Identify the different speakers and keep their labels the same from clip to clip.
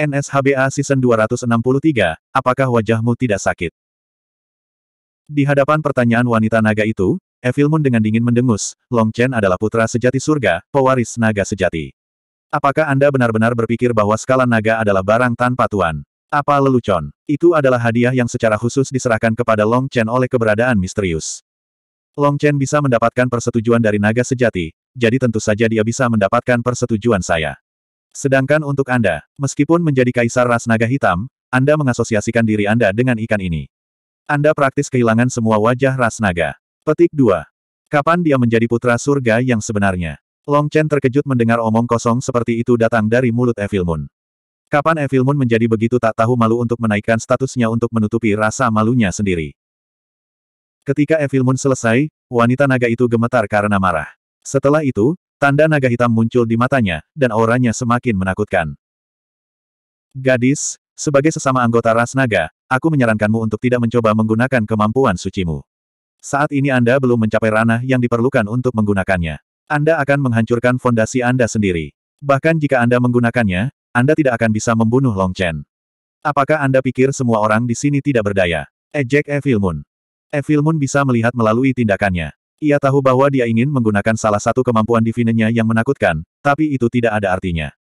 Speaker 1: NSHBA Season 263, apakah wajahmu tidak sakit? Di hadapan pertanyaan wanita naga itu, Evilmun dengan dingin mendengus, Long Chen adalah putra sejati surga, pewaris naga sejati. Apakah Anda benar-benar berpikir bahwa skala naga adalah barang tanpa tuan? Apa lelucon? Itu adalah hadiah yang secara khusus diserahkan kepada Long Chen oleh keberadaan misterius. Long Chen bisa mendapatkan persetujuan dari naga sejati, jadi tentu saja dia bisa mendapatkan persetujuan saya. Sedangkan untuk Anda, meskipun menjadi kaisar ras naga hitam, Anda mengasosiasikan diri Anda dengan ikan ini. Anda praktis kehilangan semua wajah ras naga. Petik 2. Kapan dia menjadi putra surga yang sebenarnya? Long Chen terkejut mendengar omong kosong seperti itu datang dari mulut Evil Moon. Kapan Evil Moon menjadi begitu tak tahu malu untuk menaikkan statusnya untuk menutupi rasa malunya sendiri? Ketika Evil Moon selesai, wanita naga itu gemetar karena marah. Setelah itu, Tanda naga hitam muncul di matanya, dan auranya semakin menakutkan. Gadis, sebagai sesama anggota ras naga, aku menyarankanmu untuk tidak mencoba menggunakan kemampuan sucimu. Saat ini Anda belum mencapai ranah yang diperlukan untuk menggunakannya. Anda akan menghancurkan fondasi Anda sendiri. Bahkan jika Anda menggunakannya, Anda tidak akan bisa membunuh Long Chen. Apakah Anda pikir semua orang di sini tidak berdaya? Ejek eh, Evil Moon. Evil Moon bisa melihat melalui tindakannya. Ia tahu bahwa dia ingin menggunakan salah satu kemampuan divinenya yang menakutkan, tapi itu tidak ada artinya.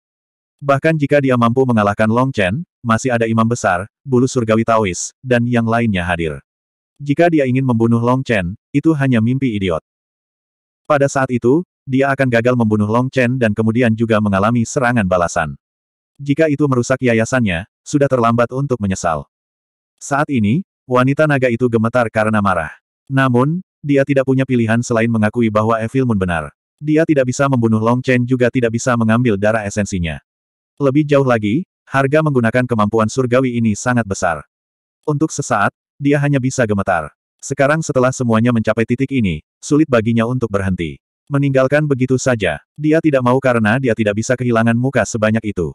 Speaker 1: Bahkan jika dia mampu mengalahkan Long Chen, masih ada imam besar, bulu surgawi Taois, dan yang lainnya hadir. Jika dia ingin membunuh Long Chen, itu hanya mimpi idiot. Pada saat itu, dia akan gagal membunuh Long Chen dan kemudian juga mengalami serangan balasan. Jika itu merusak yayasannya, sudah terlambat untuk menyesal. Saat ini, wanita naga itu gemetar karena marah. Namun, dia tidak punya pilihan selain mengakui bahwa Evil Moon benar. Dia tidak bisa membunuh Long Chen juga tidak bisa mengambil darah esensinya. Lebih jauh lagi, harga menggunakan kemampuan surgawi ini sangat besar. Untuk sesaat, dia hanya bisa gemetar. Sekarang setelah semuanya mencapai titik ini, sulit baginya untuk berhenti. Meninggalkan begitu saja, dia tidak mau karena dia tidak bisa kehilangan muka sebanyak itu.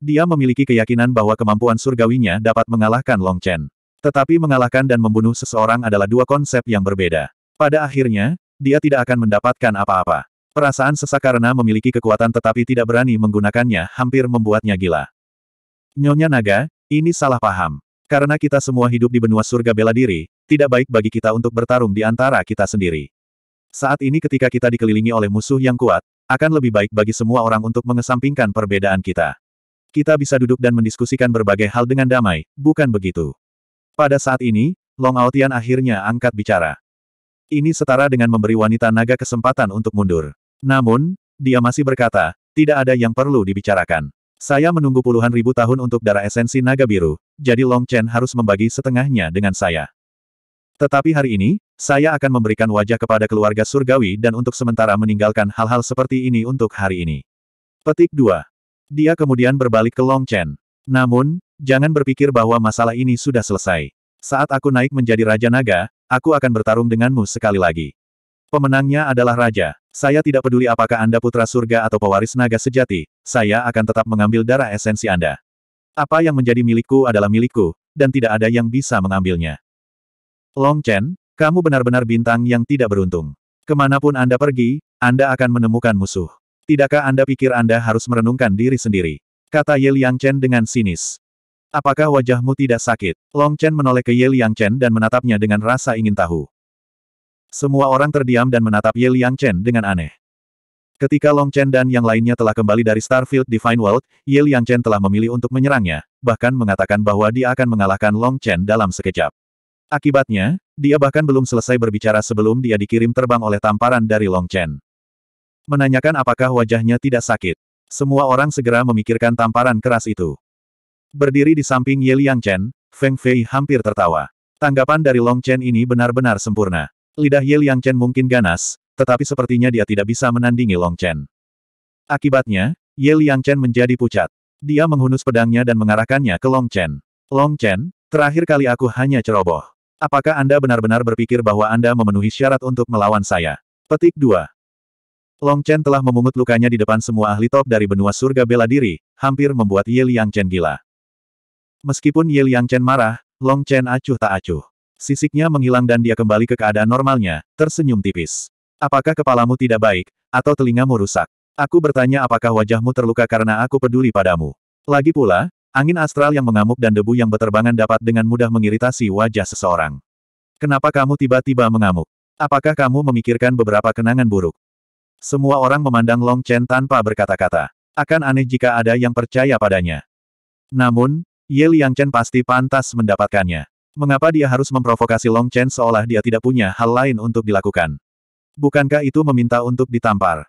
Speaker 1: Dia memiliki keyakinan bahwa kemampuan surgawinya dapat mengalahkan Long Chen. Tetapi mengalahkan dan membunuh seseorang adalah dua konsep yang berbeda. Pada akhirnya, dia tidak akan mendapatkan apa-apa. Perasaan sesak karena memiliki kekuatan tetapi tidak berani menggunakannya hampir membuatnya gila. Nyonya Naga, ini salah paham. Karena kita semua hidup di benua surga bela diri, tidak baik bagi kita untuk bertarung di antara kita sendiri. Saat ini ketika kita dikelilingi oleh musuh yang kuat, akan lebih baik bagi semua orang untuk mengesampingkan perbedaan kita. Kita bisa duduk dan mendiskusikan berbagai hal dengan damai, bukan begitu? Pada saat ini, Long Aotian akhirnya angkat bicara. Ini setara dengan memberi wanita naga kesempatan untuk mundur. Namun, dia masih berkata, tidak ada yang perlu dibicarakan. Saya menunggu puluhan ribu tahun untuk darah esensi naga biru, jadi Long Chen harus membagi setengahnya dengan saya. Tetapi hari ini, saya akan memberikan wajah kepada keluarga surgawi dan untuk sementara meninggalkan hal-hal seperti ini untuk hari ini. Petik 2. Dia kemudian berbalik ke Long Chen. Namun, Jangan berpikir bahwa masalah ini sudah selesai. Saat aku naik menjadi Raja Naga, aku akan bertarung denganmu sekali lagi. Pemenangnya adalah Raja. Saya tidak peduli apakah Anda putra surga atau pewaris naga sejati, saya akan tetap mengambil darah esensi Anda. Apa yang menjadi milikku adalah milikku, dan tidak ada yang bisa mengambilnya. Long Chen, kamu benar-benar bintang yang tidak beruntung. Kemanapun Anda pergi, Anda akan menemukan musuh. Tidakkah Anda pikir Anda harus merenungkan diri sendiri? Kata Ye Liang Chen dengan sinis. Apakah wajahmu tidak sakit? Long Chen menoleh ke Ye Liang Chen dan menatapnya dengan rasa ingin tahu. Semua orang terdiam dan menatap Ye Liang Chen dengan aneh. Ketika Long Chen dan yang lainnya telah kembali dari Starfield Divine World, Ye Liang Chen telah memilih untuk menyerangnya, bahkan mengatakan bahwa dia akan mengalahkan Long Chen dalam sekejap. Akibatnya, dia bahkan belum selesai berbicara sebelum dia dikirim terbang oleh tamparan dari Long Chen. Menanyakan apakah wajahnya tidak sakit. Semua orang segera memikirkan tamparan keras itu. Berdiri di samping Ye Liang Chen, Feng Fei hampir tertawa. Tanggapan dari Long Chen ini benar-benar sempurna. Lidah Ye Liang Chen mungkin ganas, tetapi sepertinya dia tidak bisa menandingi Long Chen. Akibatnya, Ye Liang Chen menjadi pucat. Dia menghunus pedangnya dan mengarahkannya ke Long Chen. Long Chen, terakhir kali aku hanya ceroboh. Apakah Anda benar-benar berpikir bahwa Anda memenuhi syarat untuk melawan saya? Petik 2. Long Chen telah memungut lukanya di depan semua ahli top dari benua surga bela diri, hampir membuat Ye Liang Chen gila. Meskipun Ye Liang Chen marah, Long Chen acuh tak acuh. Sisiknya menghilang dan dia kembali ke keadaan normalnya, tersenyum tipis. Apakah kepalamu tidak baik, atau telingamu rusak? Aku bertanya apakah wajahmu terluka karena aku peduli padamu. Lagi pula, angin astral yang mengamuk dan debu yang beterbangan dapat dengan mudah mengiritasi wajah seseorang. Kenapa kamu tiba-tiba mengamuk? Apakah kamu memikirkan beberapa kenangan buruk? Semua orang memandang Long Chen tanpa berkata-kata. Akan aneh jika ada yang percaya padanya. Namun, Ye Chen pasti pantas mendapatkannya. Mengapa dia harus memprovokasi Long Chen seolah dia tidak punya hal lain untuk dilakukan? Bukankah itu meminta untuk ditampar?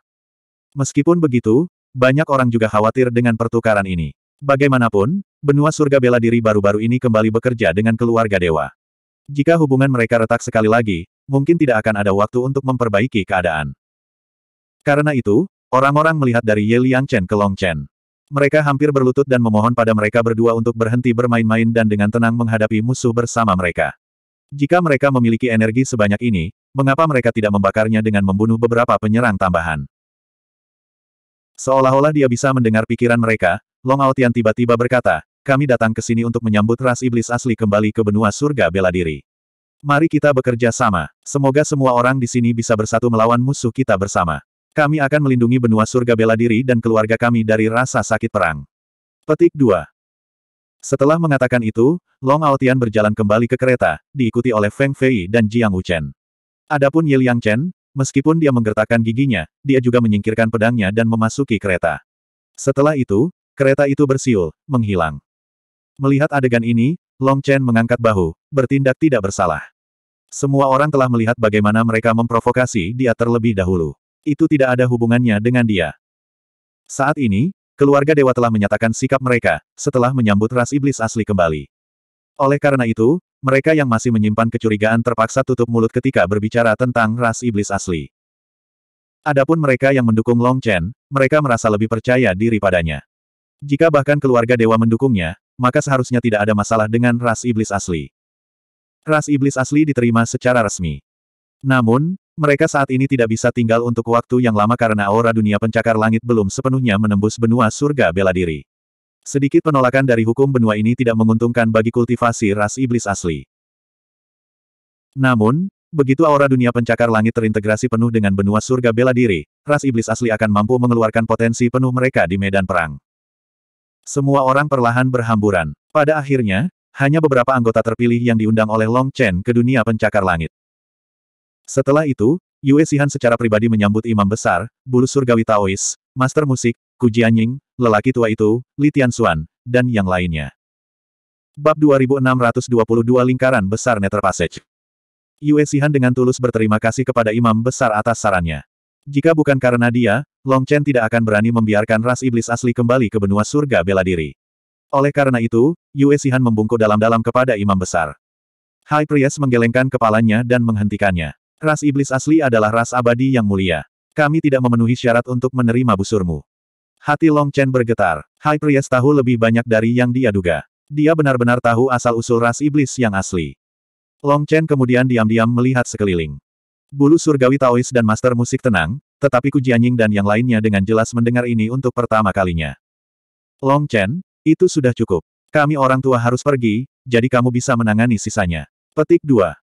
Speaker 1: Meskipun begitu, banyak orang juga khawatir dengan pertukaran ini. Bagaimanapun, benua surga bela diri baru-baru ini kembali bekerja dengan keluarga dewa. Jika hubungan mereka retak sekali lagi, mungkin tidak akan ada waktu untuk memperbaiki keadaan. Karena itu, orang-orang melihat dari Ye Chen ke Long Chen. Mereka hampir berlutut dan memohon pada mereka berdua untuk berhenti bermain-main dan dengan tenang menghadapi musuh bersama mereka. Jika mereka memiliki energi sebanyak ini, mengapa mereka tidak membakarnya dengan membunuh beberapa penyerang tambahan? Seolah-olah dia bisa mendengar pikiran mereka, Long Aotian tiba-tiba berkata, kami datang ke sini untuk menyambut ras iblis asli kembali ke benua surga bela diri. Mari kita bekerja sama. Semoga semua orang di sini bisa bersatu melawan musuh kita bersama. Kami akan melindungi benua surga bela diri dan keluarga kami dari rasa sakit perang. Petik 2. Setelah mengatakan itu, Long Aotian berjalan kembali ke kereta, diikuti oleh Feng Fei dan Jiang Wuchen. Adapun Ye Liang Chen, meskipun dia menggertakkan giginya, dia juga menyingkirkan pedangnya dan memasuki kereta. Setelah itu, kereta itu bersiul, menghilang. Melihat adegan ini, Long Chen mengangkat bahu, bertindak tidak bersalah. Semua orang telah melihat bagaimana mereka memprovokasi dia terlebih dahulu itu tidak ada hubungannya dengan dia. Saat ini, keluarga dewa telah menyatakan sikap mereka, setelah menyambut ras iblis asli kembali. Oleh karena itu, mereka yang masih menyimpan kecurigaan terpaksa tutup mulut ketika berbicara tentang ras iblis asli. Adapun mereka yang mendukung Long Chen, mereka merasa lebih percaya diri padanya. Jika bahkan keluarga dewa mendukungnya, maka seharusnya tidak ada masalah dengan ras iblis asli. Ras iblis asli diterima secara resmi. Namun, mereka saat ini tidak bisa tinggal untuk waktu yang lama karena aura dunia pencakar langit belum sepenuhnya menembus benua surga bela diri. Sedikit penolakan dari hukum benua ini tidak menguntungkan bagi kultivasi ras iblis asli. Namun, begitu aura dunia pencakar langit terintegrasi penuh dengan benua surga bela diri, ras iblis asli akan mampu mengeluarkan potensi penuh mereka di medan perang. Semua orang perlahan berhamburan. Pada akhirnya, hanya beberapa anggota terpilih yang diundang oleh Long Chen ke dunia pencakar langit. Setelah itu, Yue Sihan secara pribadi menyambut Imam Besar, bulu surgawi Taois, Master Musik, Ku Jianying, lelaki tua itu, Li Tianxuan, dan yang lainnya. Bab 2622 Lingkaran Besar Nether Passage Yue Sihan dengan tulus berterima kasih kepada Imam Besar atas sarannya. Jika bukan karena dia, Long Chen tidak akan berani membiarkan ras iblis asli kembali ke benua surga bela diri. Oleh karena itu, Yue Sihan membungkuk dalam-dalam kepada Imam Besar. Hai Priest menggelengkan kepalanya dan menghentikannya. Ras iblis asli adalah ras abadi yang mulia. Kami tidak memenuhi syarat untuk menerima busurmu. Hati Long Chen bergetar. Hai Priest tahu lebih banyak dari yang dia duga. Dia benar-benar tahu asal-usul ras iblis yang asli. Long Chen kemudian diam-diam melihat sekeliling. Bulu surgawi Taois dan Master Musik tenang, tetapi Jianying dan yang lainnya dengan jelas mendengar ini untuk pertama kalinya. Long Chen, itu sudah cukup. Kami orang tua harus pergi, jadi kamu bisa menangani sisanya. Petik 2.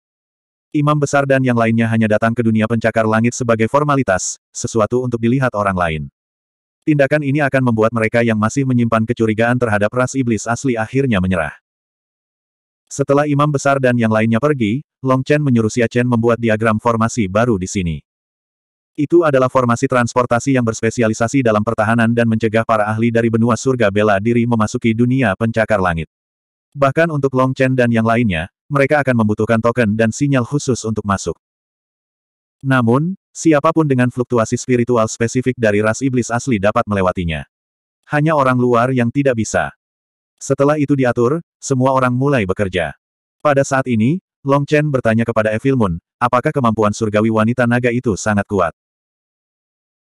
Speaker 1: Imam besar dan yang lainnya hanya datang ke dunia pencakar langit sebagai formalitas, sesuatu untuk dilihat orang lain. Tindakan ini akan membuat mereka yang masih menyimpan kecurigaan terhadap ras iblis asli akhirnya menyerah. Setelah imam besar dan yang lainnya pergi, Long Chen menyuruh Xia Chen membuat diagram formasi baru di sini. Itu adalah formasi transportasi yang berspesialisasi dalam pertahanan dan mencegah para ahli dari benua surga bela diri memasuki dunia pencakar langit. Bahkan untuk Long Chen dan yang lainnya, mereka akan membutuhkan token dan sinyal khusus untuk masuk. Namun, siapapun dengan fluktuasi spiritual spesifik dari ras iblis asli dapat melewatinya. Hanya orang luar yang tidak bisa. Setelah itu diatur, semua orang mulai bekerja. Pada saat ini, Long Chen bertanya kepada Evil Moon, apakah kemampuan surgawi wanita naga itu sangat kuat?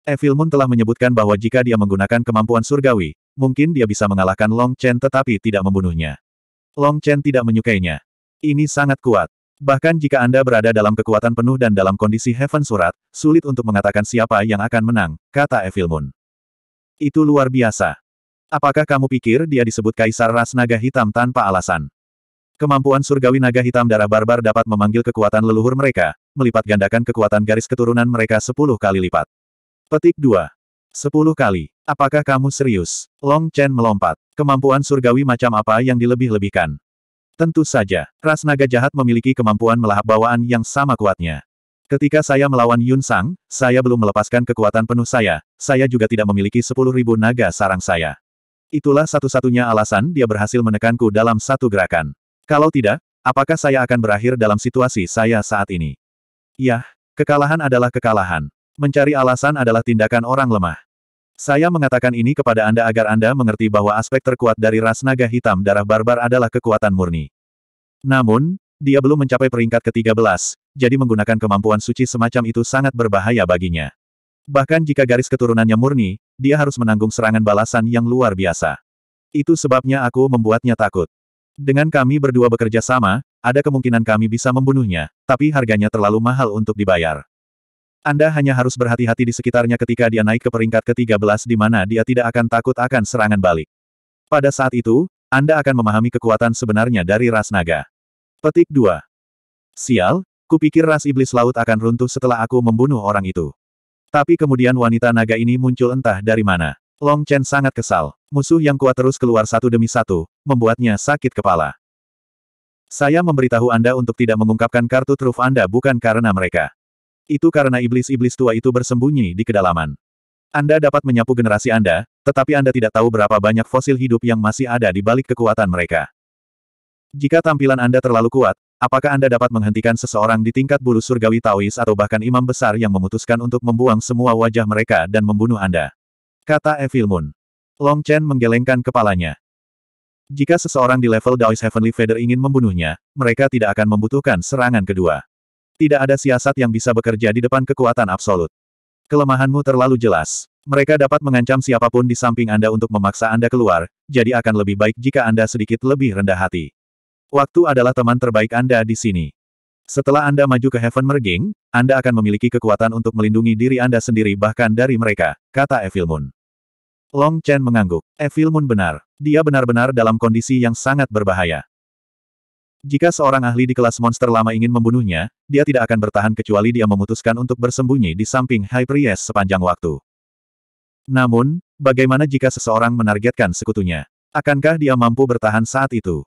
Speaker 1: Evil Moon telah menyebutkan bahwa jika dia menggunakan kemampuan surgawi, mungkin dia bisa mengalahkan Long Chen tetapi tidak membunuhnya. Long Chen tidak menyukainya. Ini sangat kuat. Bahkan jika Anda berada dalam kekuatan penuh dan dalam kondisi Heaven Surat, sulit untuk mengatakan siapa yang akan menang, kata Evil Moon. Itu luar biasa. Apakah kamu pikir dia disebut Kaisar Ras Naga Hitam tanpa alasan? Kemampuan surgawi naga hitam darah barbar dapat memanggil kekuatan leluhur mereka, melipat gandakan kekuatan garis keturunan mereka sepuluh kali lipat. Petik 2. sepuluh kali. Apakah kamu serius? Long Chen melompat. Kemampuan surgawi macam apa yang dilebih-lebihkan? Tentu saja, ras naga jahat memiliki kemampuan melahap bawaan yang sama kuatnya. Ketika saya melawan Yun Sang, saya belum melepaskan kekuatan penuh saya, saya juga tidak memiliki sepuluh ribu naga sarang saya. Itulah satu-satunya alasan dia berhasil menekanku dalam satu gerakan. Kalau tidak, apakah saya akan berakhir dalam situasi saya saat ini? Yah, kekalahan adalah kekalahan. Mencari alasan adalah tindakan orang lemah. Saya mengatakan ini kepada Anda agar Anda mengerti bahwa aspek terkuat dari ras naga hitam darah barbar adalah kekuatan murni. Namun, dia belum mencapai peringkat ke-13, jadi menggunakan kemampuan suci semacam itu sangat berbahaya baginya. Bahkan jika garis keturunannya murni, dia harus menanggung serangan balasan yang luar biasa. Itu sebabnya aku membuatnya takut. Dengan kami berdua bekerja sama, ada kemungkinan kami bisa membunuhnya, tapi harganya terlalu mahal untuk dibayar. Anda hanya harus berhati-hati di sekitarnya ketika dia naik ke peringkat ke-13 di mana dia tidak akan takut akan serangan balik. Pada saat itu, Anda akan memahami kekuatan sebenarnya dari ras naga. Petik 2. Sial, kupikir ras iblis laut akan runtuh setelah aku membunuh orang itu. Tapi kemudian wanita naga ini muncul entah dari mana. Long Chen sangat kesal. Musuh yang kuat terus keluar satu demi satu, membuatnya sakit kepala. Saya memberitahu Anda untuk tidak mengungkapkan kartu truf Anda bukan karena mereka. Itu karena iblis-iblis tua itu bersembunyi di kedalaman. Anda dapat menyapu generasi Anda, tetapi Anda tidak tahu berapa banyak fosil hidup yang masih ada di balik kekuatan mereka. Jika tampilan Anda terlalu kuat, apakah Anda dapat menghentikan seseorang di tingkat bulu surgawi Taois atau bahkan imam besar yang memutuskan untuk membuang semua wajah mereka dan membunuh Anda? Kata Evil Moon. Long Chen menggelengkan kepalanya. Jika seseorang di level Daois Heavenly Feather ingin membunuhnya, mereka tidak akan membutuhkan serangan kedua. Tidak ada siasat yang bisa bekerja di depan kekuatan absolut. Kelemahanmu terlalu jelas. Mereka dapat mengancam siapapun di samping Anda untuk memaksa Anda keluar, jadi akan lebih baik jika Anda sedikit lebih rendah hati. Waktu adalah teman terbaik Anda di sini. Setelah Anda maju ke Heaven Merging, Anda akan memiliki kekuatan untuk melindungi diri Anda sendiri bahkan dari mereka, kata Evil Moon. Long Chen mengangguk. Evil Moon benar. Dia benar-benar dalam kondisi yang sangat berbahaya. Jika seorang ahli di kelas monster lama ingin membunuhnya, dia tidak akan bertahan kecuali dia memutuskan untuk bersembunyi di samping High Priest sepanjang waktu. Namun, bagaimana jika seseorang menargetkan sekutunya? Akankah dia mampu bertahan saat itu?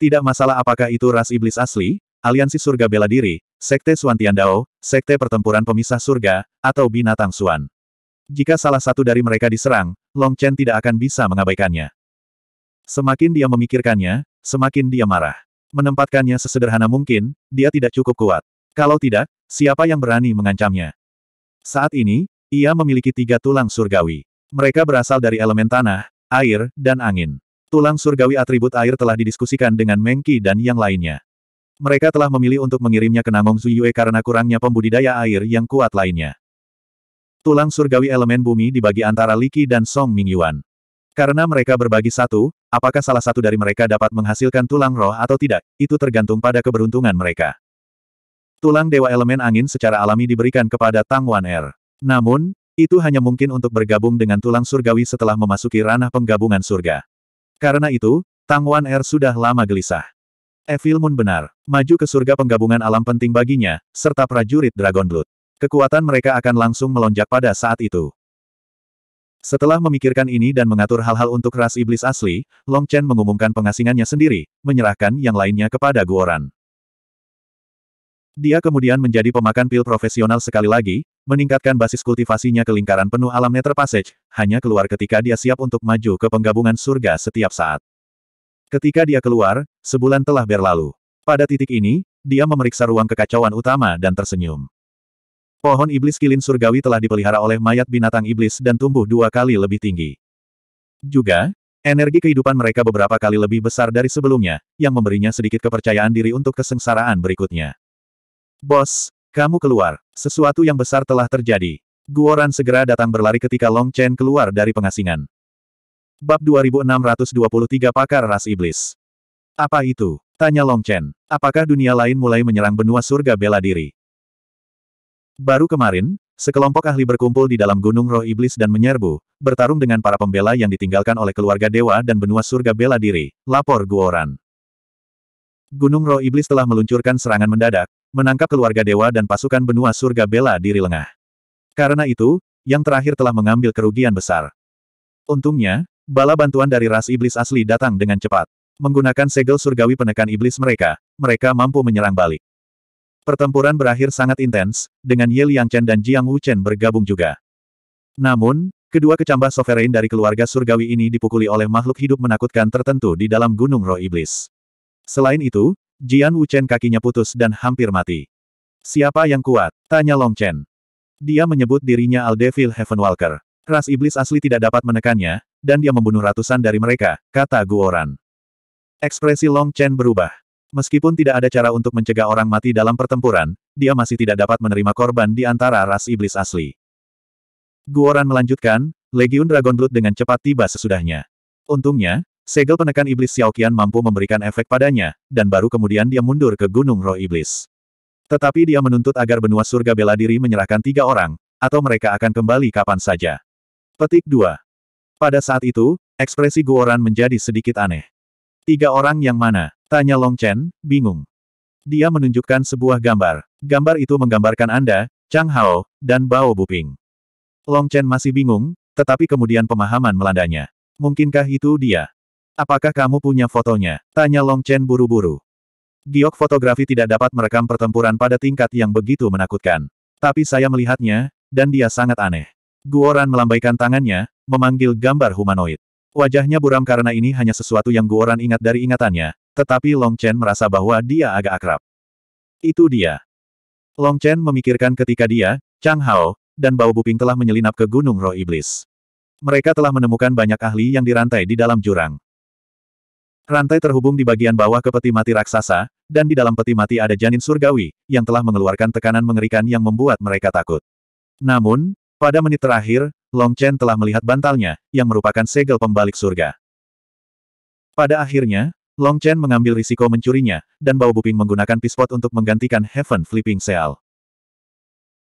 Speaker 1: Tidak masalah apakah itu ras iblis asli, aliansi surga bela diri, sekte Suan dao, sekte pertempuran pemisah surga, atau binatang Suan. Jika salah satu dari mereka diserang, Long Chen tidak akan bisa mengabaikannya. Semakin dia memikirkannya, semakin dia marah. Menempatkannya sesederhana mungkin, dia tidak cukup kuat. Kalau tidak, siapa yang berani mengancamnya? Saat ini, ia memiliki tiga tulang surgawi. Mereka berasal dari elemen tanah, air, dan angin. Tulang surgawi atribut air telah didiskusikan dengan Mengki dan yang lainnya. Mereka telah memilih untuk mengirimnya ke Namong Zuyue karena kurangnya pembudidaya air yang kuat lainnya. Tulang surgawi elemen bumi dibagi antara Liki dan Song Mingyuan. Karena mereka berbagi satu, Apakah salah satu dari mereka dapat menghasilkan tulang roh atau tidak, itu tergantung pada keberuntungan mereka. Tulang Dewa Elemen Angin secara alami diberikan kepada Tang Wan Er. Namun, itu hanya mungkin untuk bergabung dengan tulang surgawi setelah memasuki ranah penggabungan surga. Karena itu, Tang Wan Er sudah lama gelisah. Evil Moon benar, maju ke surga penggabungan alam penting baginya, serta prajurit Dragon Blood. Kekuatan mereka akan langsung melonjak pada saat itu. Setelah memikirkan ini dan mengatur hal-hal untuk ras iblis asli, Long Chen mengumumkan pengasingannya sendiri, menyerahkan yang lainnya kepada Guoran. Dia kemudian menjadi pemakan pil profesional sekali lagi, meningkatkan basis kultivasinya ke lingkaran penuh alam Nether Passage, hanya keluar ketika dia siap untuk maju ke penggabungan surga setiap saat. Ketika dia keluar, sebulan telah berlalu. Pada titik ini, dia memeriksa ruang kekacauan utama dan tersenyum. Pohon iblis kilin surgawi telah dipelihara oleh mayat binatang iblis dan tumbuh dua kali lebih tinggi. Juga, energi kehidupan mereka beberapa kali lebih besar dari sebelumnya, yang memberinya sedikit kepercayaan diri untuk kesengsaraan berikutnya. Bos, kamu keluar. Sesuatu yang besar telah terjadi. Guoran segera datang berlari ketika Long Chen keluar dari pengasingan. Bab 2623 Pakar Ras Iblis Apa itu? Tanya Long Chen. Apakah dunia lain mulai menyerang benua surga bela diri? Baru kemarin, sekelompok ahli berkumpul di dalam Gunung Roh Iblis dan menyerbu, bertarung dengan para pembela yang ditinggalkan oleh keluarga dewa dan benua surga bela diri, lapor Guoran. Gunung Roh Iblis telah meluncurkan serangan mendadak, menangkap keluarga dewa dan pasukan benua surga bela diri lengah. Karena itu, yang terakhir telah mengambil kerugian besar. Untungnya, bala bantuan dari ras iblis asli datang dengan cepat. Menggunakan segel surgawi penekan iblis mereka, mereka mampu menyerang balik. Pertempuran berakhir sangat intens, dengan Ye Liangchen dan Jiang Wuchen bergabung juga. Namun, kedua kecambah sovereign dari keluarga surgawi ini dipukuli oleh makhluk hidup menakutkan tertentu di dalam gunung roh iblis. Selain itu, Jian Wuchen kakinya putus dan hampir mati. Siapa yang kuat? Tanya Long Chen. Dia menyebut dirinya Al Devil Walker. Ras iblis asli tidak dapat menekannya, dan dia membunuh ratusan dari mereka, kata Guoran. Ekspresi Long Chen berubah. Meskipun tidak ada cara untuk mencegah orang mati dalam pertempuran, dia masih tidak dapat menerima korban di antara ras iblis asli. Guoran melanjutkan, Legiun Dragon Blood dengan cepat tiba sesudahnya. Untungnya, segel penekan iblis Xiaoqian mampu memberikan efek padanya, dan baru kemudian dia mundur ke Gunung Roh Iblis. Tetapi dia menuntut agar benua surga bela diri menyerahkan tiga orang, atau mereka akan kembali kapan saja. Petik 2. Pada saat itu, ekspresi Guoran menjadi sedikit aneh. Tiga orang yang mana? Tanya Long Chen, bingung. Dia menunjukkan sebuah gambar. Gambar itu menggambarkan Anda, Chang Hao, dan Bao Buping. Long Chen masih bingung, tetapi kemudian pemahaman melandanya. Mungkinkah itu dia? Apakah kamu punya fotonya? Tanya Long Chen buru-buru. Giok fotografi tidak dapat merekam pertempuran pada tingkat yang begitu menakutkan. Tapi saya melihatnya, dan dia sangat aneh. Guoran melambaikan tangannya, memanggil gambar humanoid. Wajahnya buram karena ini hanya sesuatu yang Guoran ingat dari ingatannya, tetapi Long Chen merasa bahwa dia agak akrab. Itu dia. Long Chen memikirkan ketika dia, Chang Hao, dan Bao Buping telah menyelinap ke Gunung Roh Iblis. Mereka telah menemukan banyak ahli yang dirantai di dalam jurang. Rantai terhubung di bagian bawah ke peti mati raksasa, dan di dalam peti mati ada janin surgawi, yang telah mengeluarkan tekanan mengerikan yang membuat mereka takut. Namun, pada menit terakhir, Long Chen telah melihat bantalnya, yang merupakan segel pembalik surga. Pada akhirnya, Long Chen mengambil risiko mencurinya, dan Bao Buping menggunakan pispot untuk menggantikan Heaven Flipping Seal.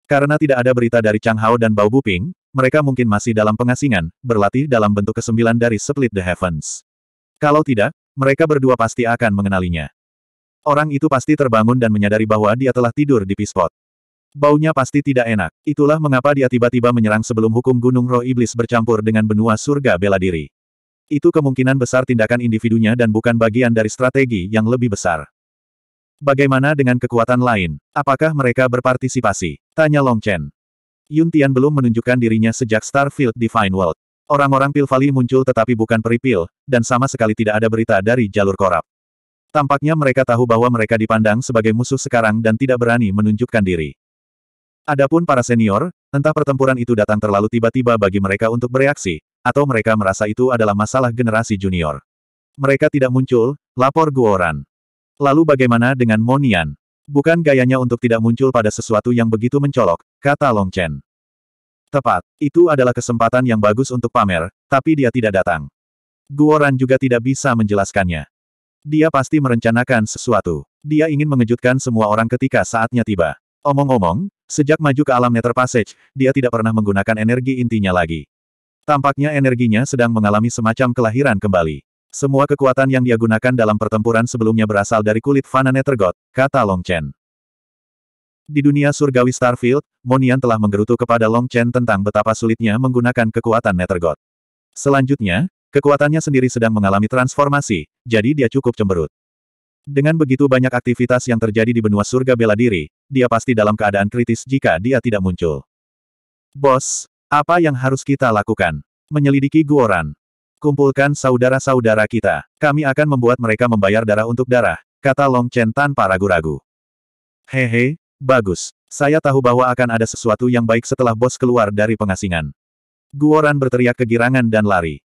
Speaker 1: Karena tidak ada berita dari Chang Hao dan Bao Buping, mereka mungkin masih dalam pengasingan, berlatih dalam bentuk kesembilan dari Split the Heavens. Kalau tidak, mereka berdua pasti akan mengenalinya. Orang itu pasti terbangun dan menyadari bahwa dia telah tidur di pispot. Baunya pasti tidak enak. Itulah mengapa dia tiba-tiba menyerang sebelum hukum gunung roh iblis bercampur dengan benua surga bela diri. Itu kemungkinan besar tindakan individunya dan bukan bagian dari strategi yang lebih besar. Bagaimana dengan kekuatan lain? Apakah mereka berpartisipasi? Tanya Long Chen. Yun Tian belum menunjukkan dirinya sejak Starfield Divine World. Orang-orang Pilvali muncul tetapi bukan peripil, dan sama sekali tidak ada berita dari jalur korap. Tampaknya mereka tahu bahwa mereka dipandang sebagai musuh sekarang dan tidak berani menunjukkan diri. Adapun para senior, entah pertempuran itu datang terlalu tiba-tiba bagi mereka untuk bereaksi, atau mereka merasa itu adalah masalah generasi junior. Mereka tidak muncul, lapor Guoran. Lalu bagaimana dengan Monian? Bukan gayanya untuk tidak muncul pada sesuatu yang begitu mencolok, kata Long Chen. Tepat, itu adalah kesempatan yang bagus untuk pamer, tapi dia tidak datang. Guoran juga tidak bisa menjelaskannya. Dia pasti merencanakan sesuatu. Dia ingin mengejutkan semua orang ketika saatnya tiba. Omong-omong, sejak maju ke alam Nether Passage, dia tidak pernah menggunakan energi intinya lagi. Tampaknya energinya sedang mengalami semacam kelahiran kembali. Semua kekuatan yang dia gunakan dalam pertempuran sebelumnya berasal dari kulit Fana God, kata Long Chen. Di dunia surgawi Starfield, Monian telah menggerutu kepada Long Chen tentang betapa sulitnya menggunakan kekuatan God. Selanjutnya, kekuatannya sendiri sedang mengalami transformasi, jadi dia cukup cemberut. Dengan begitu banyak aktivitas yang terjadi di benua surga bela diri, dia pasti dalam keadaan kritis jika dia tidak muncul. Bos, apa yang harus kita lakukan? Menyelidiki Guoran. Kumpulkan saudara-saudara kita. Kami akan membuat mereka membayar darah untuk darah, kata Long Chen tanpa ragu-ragu. Hehe, bagus. Saya tahu bahwa akan ada sesuatu yang baik setelah bos keluar dari pengasingan. Guoran berteriak kegirangan dan lari.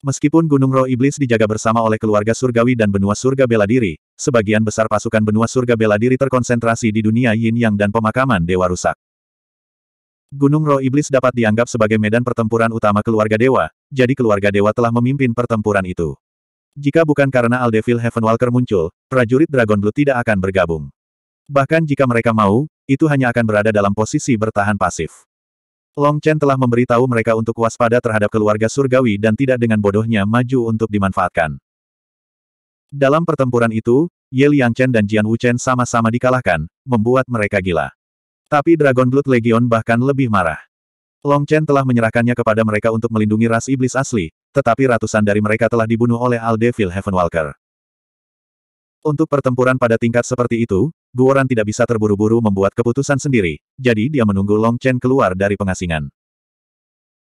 Speaker 1: Meskipun Gunung Roh Iblis dijaga bersama oleh keluarga surgawi dan benua surga bela diri, sebagian besar pasukan benua surga bela diri terkonsentrasi di dunia yin yang dan pemakaman dewa rusak. Gunung Roh Iblis dapat dianggap sebagai medan pertempuran utama keluarga dewa, jadi keluarga dewa telah memimpin pertempuran itu. Jika bukan karena Aldevil Heavenwalker muncul, prajurit Dragon Blue tidak akan bergabung. Bahkan jika mereka mau, itu hanya akan berada dalam posisi bertahan pasif. Long Chen telah memberitahu mereka untuk waspada terhadap keluarga surgawi dan tidak dengan bodohnya maju untuk dimanfaatkan. Dalam pertempuran itu, Ye Chen dan Jian Wuchen sama-sama dikalahkan, membuat mereka gila. Tapi Dragon Blood Legion bahkan lebih marah. Long Chen telah menyerahkannya kepada mereka untuk melindungi ras iblis asli, tetapi ratusan dari mereka telah dibunuh oleh Al Devil Walker. Untuk pertempuran pada tingkat seperti itu, Guoran tidak bisa terburu-buru membuat keputusan sendiri, jadi dia menunggu Long Chen keluar dari pengasingan.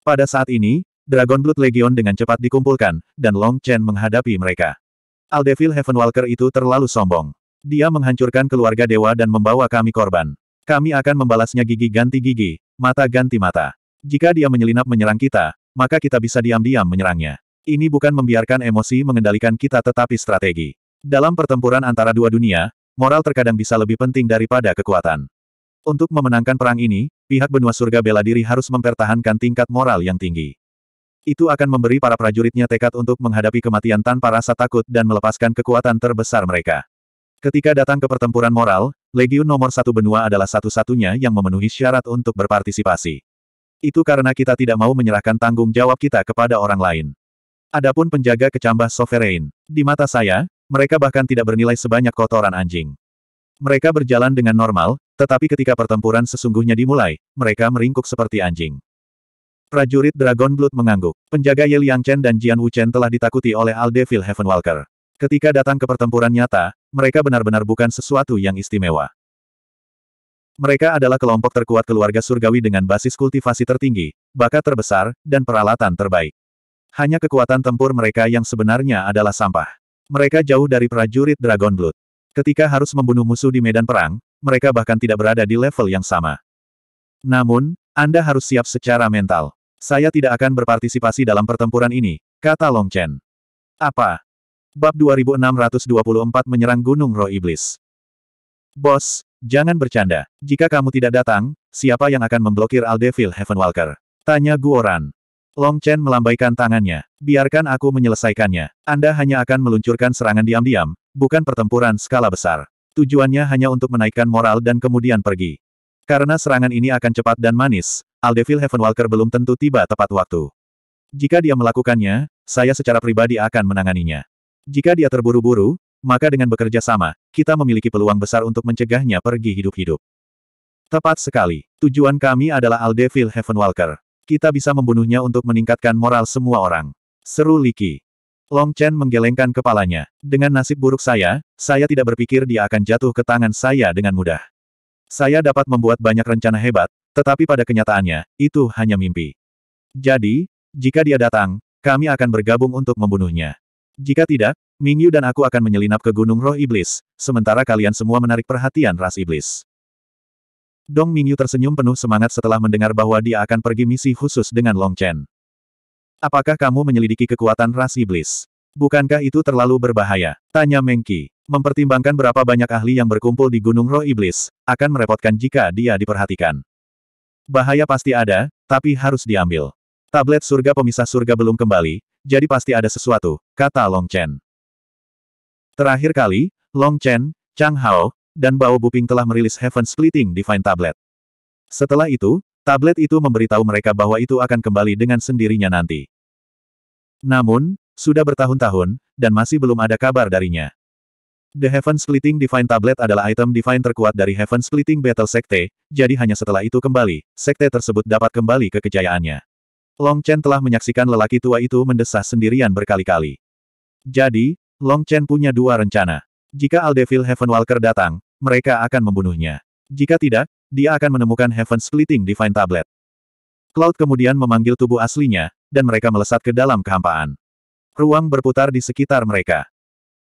Speaker 1: Pada saat ini, Dragon Blood Legion dengan cepat dikumpulkan, dan Long Chen menghadapi mereka. Aldevil Walker itu terlalu sombong. Dia menghancurkan keluarga dewa dan membawa kami korban. Kami akan membalasnya gigi ganti gigi, mata ganti mata. Jika dia menyelinap menyerang kita, maka kita bisa diam-diam menyerangnya. Ini bukan membiarkan emosi mengendalikan kita tetapi strategi. Dalam pertempuran antara dua dunia, moral terkadang bisa lebih penting daripada kekuatan. Untuk memenangkan perang ini, pihak benua surga bela diri harus mempertahankan tingkat moral yang tinggi. Itu akan memberi para prajuritnya tekad untuk menghadapi kematian tanpa rasa takut dan melepaskan kekuatan terbesar mereka. Ketika datang ke pertempuran moral, Legiun nomor satu benua adalah satu-satunya yang memenuhi syarat untuk berpartisipasi. Itu karena kita tidak mau menyerahkan tanggung jawab kita kepada orang lain. Adapun penjaga kecambah sovereign. Di mata saya, mereka bahkan tidak bernilai sebanyak kotoran anjing. Mereka berjalan dengan normal, tetapi ketika pertempuran sesungguhnya dimulai, mereka meringkuk seperti anjing. Prajurit Dragon Blood mengangguk. Penjaga Ye Liang Chen dan Jian Wu Chen telah ditakuti oleh Aldevil Heavenwalker. Ketika datang ke pertempuran nyata, mereka benar-benar bukan sesuatu yang istimewa. Mereka adalah kelompok terkuat keluarga surgawi dengan basis kultivasi tertinggi, bakat terbesar, dan peralatan terbaik. Hanya kekuatan tempur mereka yang sebenarnya adalah sampah. Mereka jauh dari prajurit Dragon Blood. Ketika harus membunuh musuh di medan perang, mereka bahkan tidak berada di level yang sama. Namun, Anda harus siap secara mental. Saya tidak akan berpartisipasi dalam pertempuran ini, kata Long Chen. Apa? Bab 2624 Menyerang Gunung Roh Iblis. Bos, jangan bercanda. Jika kamu tidak datang, siapa yang akan memblokir Aldevil Heavenwalker? Tanya Guoran. Long Chen melambaikan tangannya. Biarkan aku menyelesaikannya. Anda hanya akan meluncurkan serangan diam-diam, bukan pertempuran skala besar. Tujuannya hanya untuk menaikkan moral dan kemudian pergi. Karena serangan ini akan cepat dan manis, Heaven Walker belum tentu tiba tepat waktu. Jika dia melakukannya, saya secara pribadi akan menanganinya. Jika dia terburu-buru, maka dengan bekerja sama, kita memiliki peluang besar untuk mencegahnya pergi hidup-hidup. Tepat sekali. Tujuan kami adalah Heaven Walker. Kita bisa membunuhnya untuk meningkatkan moral semua orang. Seru Liki. Long Chen menggelengkan kepalanya. Dengan nasib buruk saya, saya tidak berpikir dia akan jatuh ke tangan saya dengan mudah. Saya dapat membuat banyak rencana hebat, tetapi pada kenyataannya, itu hanya mimpi. Jadi, jika dia datang, kami akan bergabung untuk membunuhnya. Jika tidak, Mingyu dan aku akan menyelinap ke Gunung Roh Iblis, sementara kalian semua menarik perhatian ras iblis. Dong Mingyu tersenyum penuh semangat setelah mendengar bahwa dia akan pergi misi khusus dengan Long Chen. Apakah kamu menyelidiki kekuatan ras iblis? Bukankah itu terlalu berbahaya? Tanya Mengki. Mempertimbangkan berapa banyak ahli yang berkumpul di Gunung Roh Iblis, akan merepotkan jika dia diperhatikan. Bahaya pasti ada, tapi harus diambil. Tablet surga pemisah surga belum kembali, jadi pasti ada sesuatu, kata Long Chen. Terakhir kali, Long Chen, Chang Hao, dan Bao Buping telah merilis Heaven Splitting Divine Tablet. Setelah itu, tablet itu memberitahu mereka bahwa itu akan kembali dengan sendirinya nanti. Namun, sudah bertahun-tahun, dan masih belum ada kabar darinya. The Heaven Splitting Divine Tablet adalah item divine terkuat dari Heaven Splitting Battle Sekte, jadi hanya setelah itu kembali, sekte tersebut dapat kembali ke kejayaannya. Long Chen telah menyaksikan lelaki tua itu mendesah sendirian berkali-kali. Jadi, Long Chen punya dua rencana. Jika Aldevil Walker datang, mereka akan membunuhnya. Jika tidak, dia akan menemukan Heaven Splitting Divine Tablet. Cloud kemudian memanggil tubuh aslinya, dan mereka melesat ke dalam kehampaan. Ruang berputar di sekitar mereka.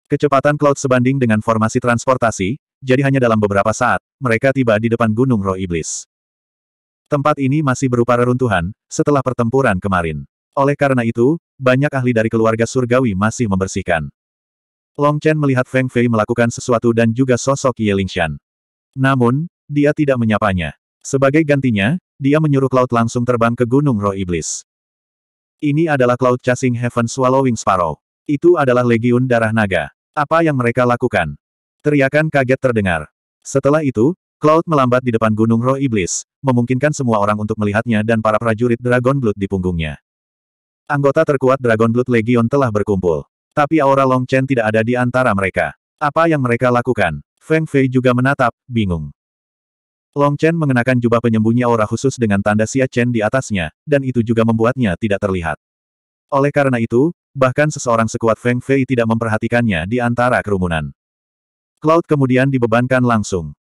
Speaker 1: Kecepatan Cloud sebanding dengan formasi transportasi, jadi hanya dalam beberapa saat, mereka tiba di depan Gunung Roh Iblis. Tempat ini masih berupa reruntuhan, setelah pertempuran kemarin. Oleh karena itu, banyak ahli dari keluarga surgawi masih membersihkan. Long Chen melihat Feng Fei melakukan sesuatu dan juga sosok Ye Lingshan. Namun, dia tidak menyapanya. Sebagai gantinya, dia menyuruh Cloud langsung terbang ke Gunung Roh Iblis. Ini adalah Cloud Chasing Heaven Swallowing Sparrow. Itu adalah Legiun Darah Naga. Apa yang mereka lakukan? Teriakan kaget terdengar. Setelah itu, Cloud melambat di depan Gunung Roh Iblis, memungkinkan semua orang untuk melihatnya dan para prajurit Dragon Blood di punggungnya. Anggota terkuat Dragon Blood Legion telah berkumpul. Tapi aura Long Chen tidak ada di antara mereka. Apa yang mereka lakukan? Feng Fei juga menatap, bingung. Long Chen mengenakan jubah penyembunyi aura khusus dengan tanda Xia Chen di atasnya, dan itu juga membuatnya tidak terlihat. Oleh karena itu, bahkan seseorang sekuat Feng Fei tidak memperhatikannya di antara kerumunan. Cloud kemudian dibebankan langsung.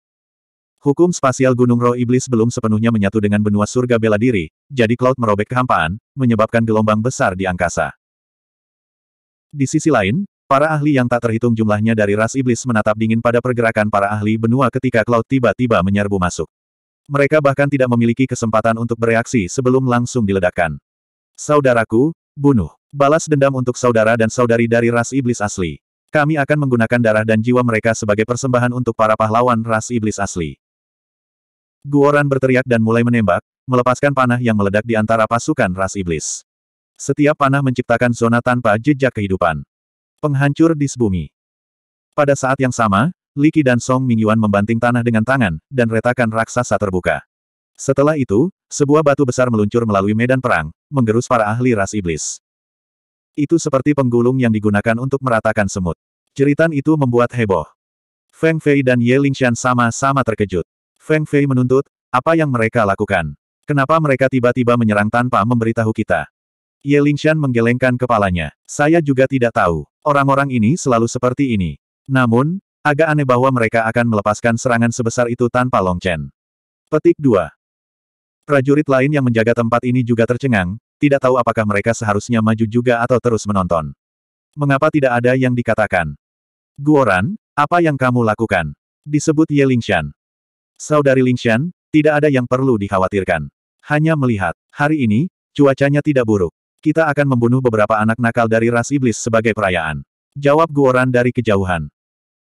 Speaker 1: Hukum spasial Gunung Roh Iblis belum sepenuhnya menyatu dengan benua surga bela diri, jadi Cloud merobek kehampaan, menyebabkan gelombang besar di angkasa. Di sisi lain, para ahli yang tak terhitung jumlahnya dari ras iblis menatap dingin pada pergerakan para ahli benua ketika Cloud tiba-tiba menyerbu masuk. Mereka bahkan tidak memiliki kesempatan untuk bereaksi sebelum langsung diledakkan. Saudaraku, bunuh. Balas dendam untuk saudara dan saudari dari ras iblis asli. Kami akan menggunakan darah dan jiwa mereka sebagai persembahan untuk para pahlawan ras iblis asli. Guoran berteriak dan mulai menembak, melepaskan panah yang meledak di antara pasukan ras iblis. Setiap panah menciptakan zona tanpa jejak kehidupan. Penghancur di bumi. Pada saat yang sama, Liki dan Song Mingyuan membanting tanah dengan tangan, dan retakan raksasa terbuka. Setelah itu, sebuah batu besar meluncur melalui medan perang, menggerus para ahli ras iblis. Itu seperti penggulung yang digunakan untuk meratakan semut. Jeritan itu membuat heboh. Feng Fei dan Ye Lingxian sama-sama terkejut. Feng Fei menuntut, apa yang mereka lakukan? Kenapa mereka tiba-tiba menyerang tanpa memberitahu kita? Ye Lingshan menggelengkan kepalanya. Saya juga tidak tahu. Orang-orang ini selalu seperti ini. Namun, agak aneh bahwa mereka akan melepaskan serangan sebesar itu tanpa Long Chen. Petik 2. Prajurit lain yang menjaga tempat ini juga tercengang, tidak tahu apakah mereka seharusnya maju juga atau terus menonton. Mengapa tidak ada yang dikatakan? Guoran, apa yang kamu lakukan? Disebut Ye Lingshan. Saudari Lingshan, tidak ada yang perlu dikhawatirkan. Hanya melihat, hari ini, cuacanya tidak buruk. Kita akan membunuh beberapa anak nakal dari ras iblis sebagai perayaan. Jawab Guoran dari kejauhan.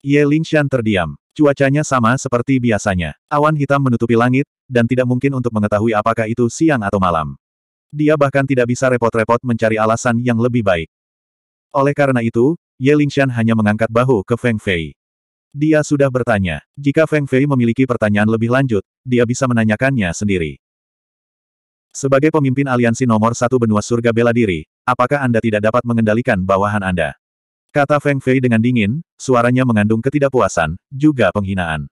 Speaker 1: Ye Lingshan terdiam. Cuacanya sama seperti biasanya. Awan hitam menutupi langit, dan tidak mungkin untuk mengetahui apakah itu siang atau malam. Dia bahkan tidak bisa repot-repot mencari alasan yang lebih baik. Oleh karena itu, Ye Lingshan hanya mengangkat bahu ke Feng Fei. Dia sudah bertanya. Jika Feng Fei memiliki pertanyaan lebih lanjut, dia bisa menanyakannya sendiri. Sebagai pemimpin aliansi nomor satu benua surga bela diri, apakah Anda tidak dapat mengendalikan bawahan Anda? Kata Feng Fei dengan dingin, suaranya mengandung ketidakpuasan, juga penghinaan.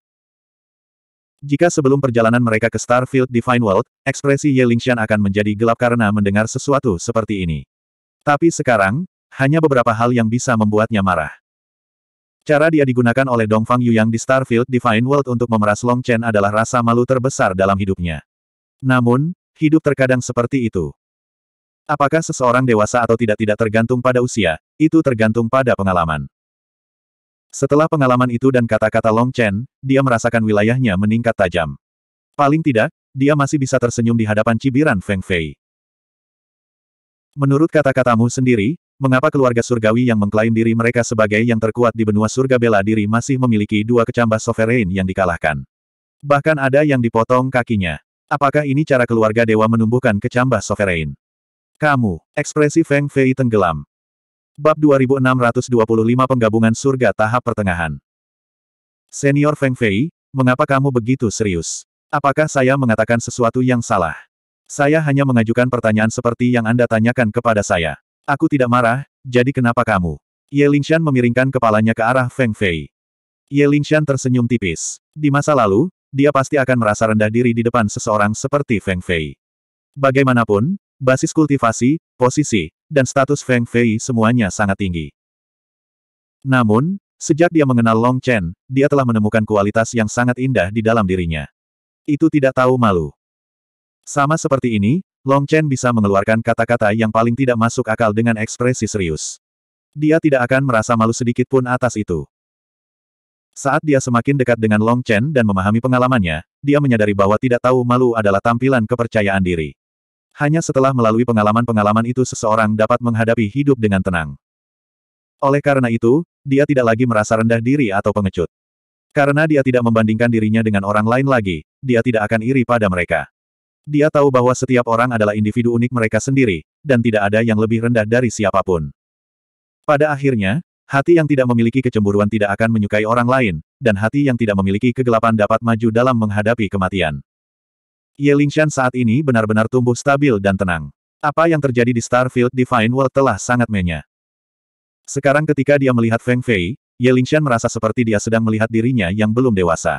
Speaker 1: Jika sebelum perjalanan mereka ke Starfield Divine World, ekspresi Ye Lingxian akan menjadi gelap karena mendengar sesuatu seperti ini. Tapi sekarang, hanya beberapa hal yang bisa membuatnya marah. Cara dia digunakan oleh Dongfang Yuyang di Starfield Divine World untuk memeras Long Chen adalah rasa malu terbesar dalam hidupnya. Namun, hidup terkadang seperti itu. Apakah seseorang dewasa atau tidak-tidak tergantung pada usia, itu tergantung pada pengalaman. Setelah pengalaman itu dan kata-kata Long Chen, dia merasakan wilayahnya meningkat tajam. Paling tidak, dia masih bisa tersenyum di hadapan cibiran Feng Fei. Menurut kata-katamu sendiri, mengapa keluarga surgawi yang mengklaim diri mereka sebagai yang terkuat di benua surga bela diri masih memiliki dua kecambah sovereign yang dikalahkan? Bahkan ada yang dipotong kakinya. Apakah ini cara keluarga dewa menumbuhkan kecambah sovereign? Kamu, ekspresi Feng Fei tenggelam. Bab 2625 Penggabungan Surga Tahap Pertengahan Senior Feng Fei, mengapa kamu begitu serius? Apakah saya mengatakan sesuatu yang salah? Saya hanya mengajukan pertanyaan seperti yang Anda tanyakan kepada saya. Aku tidak marah, jadi kenapa kamu? Ye Lingshan memiringkan kepalanya ke arah Feng Fei. Ye Lingshan tersenyum tipis. Di masa lalu, dia pasti akan merasa rendah diri di depan seseorang seperti Feng Fei. Bagaimanapun, basis kultivasi, posisi, dan status Feng Fei semuanya sangat tinggi. Namun, sejak dia mengenal Long Chen, dia telah menemukan kualitas yang sangat indah di dalam dirinya. Itu tidak tahu malu. Sama seperti ini, Long Chen bisa mengeluarkan kata-kata yang paling tidak masuk akal dengan ekspresi serius. Dia tidak akan merasa malu sedikit pun atas itu. Saat dia semakin dekat dengan Long Chen dan memahami pengalamannya, dia menyadari bahwa tidak tahu malu adalah tampilan kepercayaan diri. Hanya setelah melalui pengalaman-pengalaman itu seseorang dapat menghadapi hidup dengan tenang. Oleh karena itu, dia tidak lagi merasa rendah diri atau pengecut. Karena dia tidak membandingkan dirinya dengan orang lain lagi, dia tidak akan iri pada mereka. Dia tahu bahwa setiap orang adalah individu unik mereka sendiri, dan tidak ada yang lebih rendah dari siapapun. Pada akhirnya, Hati yang tidak memiliki kecemburuan tidak akan menyukai orang lain, dan hati yang tidak memiliki kegelapan dapat maju dalam menghadapi kematian. Ye Lingshan saat ini benar-benar tumbuh stabil dan tenang. Apa yang terjadi di Starfield Divine World telah sangat menya. Sekarang ketika dia melihat Feng Fei, Ye Lingshan merasa seperti dia sedang melihat dirinya yang belum dewasa.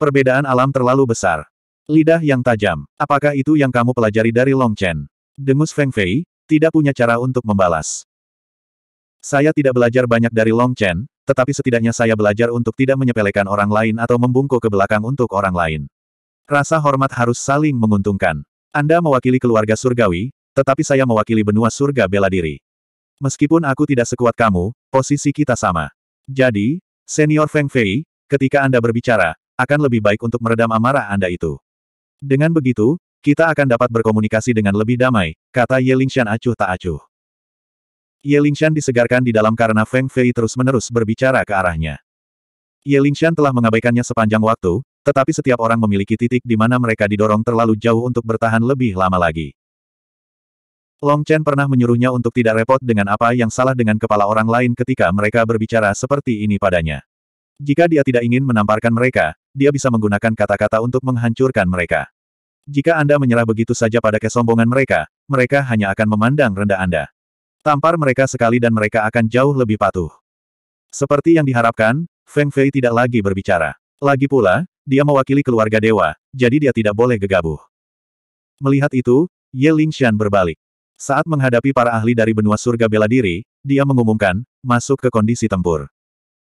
Speaker 1: Perbedaan alam terlalu besar. Lidah yang tajam, apakah itu yang kamu pelajari dari Long Chen? Dengus Feng Fei, tidak punya cara untuk membalas. Saya tidak belajar banyak dari Long Chen, tetapi setidaknya saya belajar untuk tidak menyepelekan orang lain atau membungkuk ke belakang untuk orang lain. Rasa hormat harus saling menguntungkan. Anda mewakili keluarga surgawi, tetapi saya mewakili benua surga bela diri. Meskipun aku tidak sekuat kamu, posisi kita sama. Jadi, senior Feng Fei, ketika Anda berbicara, akan lebih baik untuk meredam amarah Anda itu. Dengan begitu, kita akan dapat berkomunikasi dengan lebih damai, kata Ye Lingshan acuh tak acuh. Ye Lingshan disegarkan di dalam karena Feng Fei terus-menerus berbicara ke arahnya. Ye Lingshan telah mengabaikannya sepanjang waktu, tetapi setiap orang memiliki titik di mana mereka didorong terlalu jauh untuk bertahan lebih lama lagi. Long Chen pernah menyuruhnya untuk tidak repot dengan apa yang salah dengan kepala orang lain ketika mereka berbicara seperti ini padanya. Jika dia tidak ingin menamparkan mereka, dia bisa menggunakan kata-kata untuk menghancurkan mereka. Jika Anda menyerah begitu saja pada kesombongan mereka, mereka hanya akan memandang rendah Anda. Tampar mereka sekali dan mereka akan jauh lebih patuh. Seperti yang diharapkan, Feng Fei tidak lagi berbicara. Lagi pula, dia mewakili keluarga dewa, jadi dia tidak boleh gegabah. Melihat itu, Ye Lingxian berbalik. Saat menghadapi para ahli dari benua surga bela diri, dia mengumumkan, masuk ke kondisi tempur.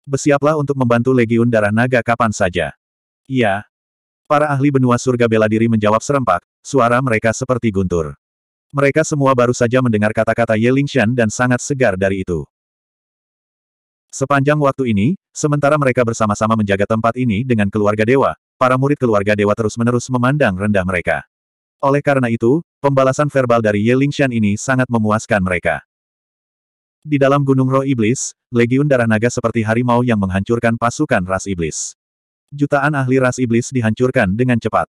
Speaker 1: Bersiaplah untuk membantu Legiun Darah Naga kapan saja. Iya. Para ahli benua surga bela diri menjawab serempak, suara mereka seperti guntur. Mereka semua baru saja mendengar kata-kata Ye Lingshan dan sangat segar dari itu. Sepanjang waktu ini, sementara mereka bersama-sama menjaga tempat ini dengan keluarga dewa, para murid keluarga dewa terus-menerus memandang rendah mereka. Oleh karena itu, pembalasan verbal dari Ye Lingshan ini sangat memuaskan mereka. Di dalam Gunung Roh Iblis, legiun darah naga seperti harimau yang menghancurkan pasukan ras iblis. Jutaan ahli ras iblis dihancurkan dengan cepat.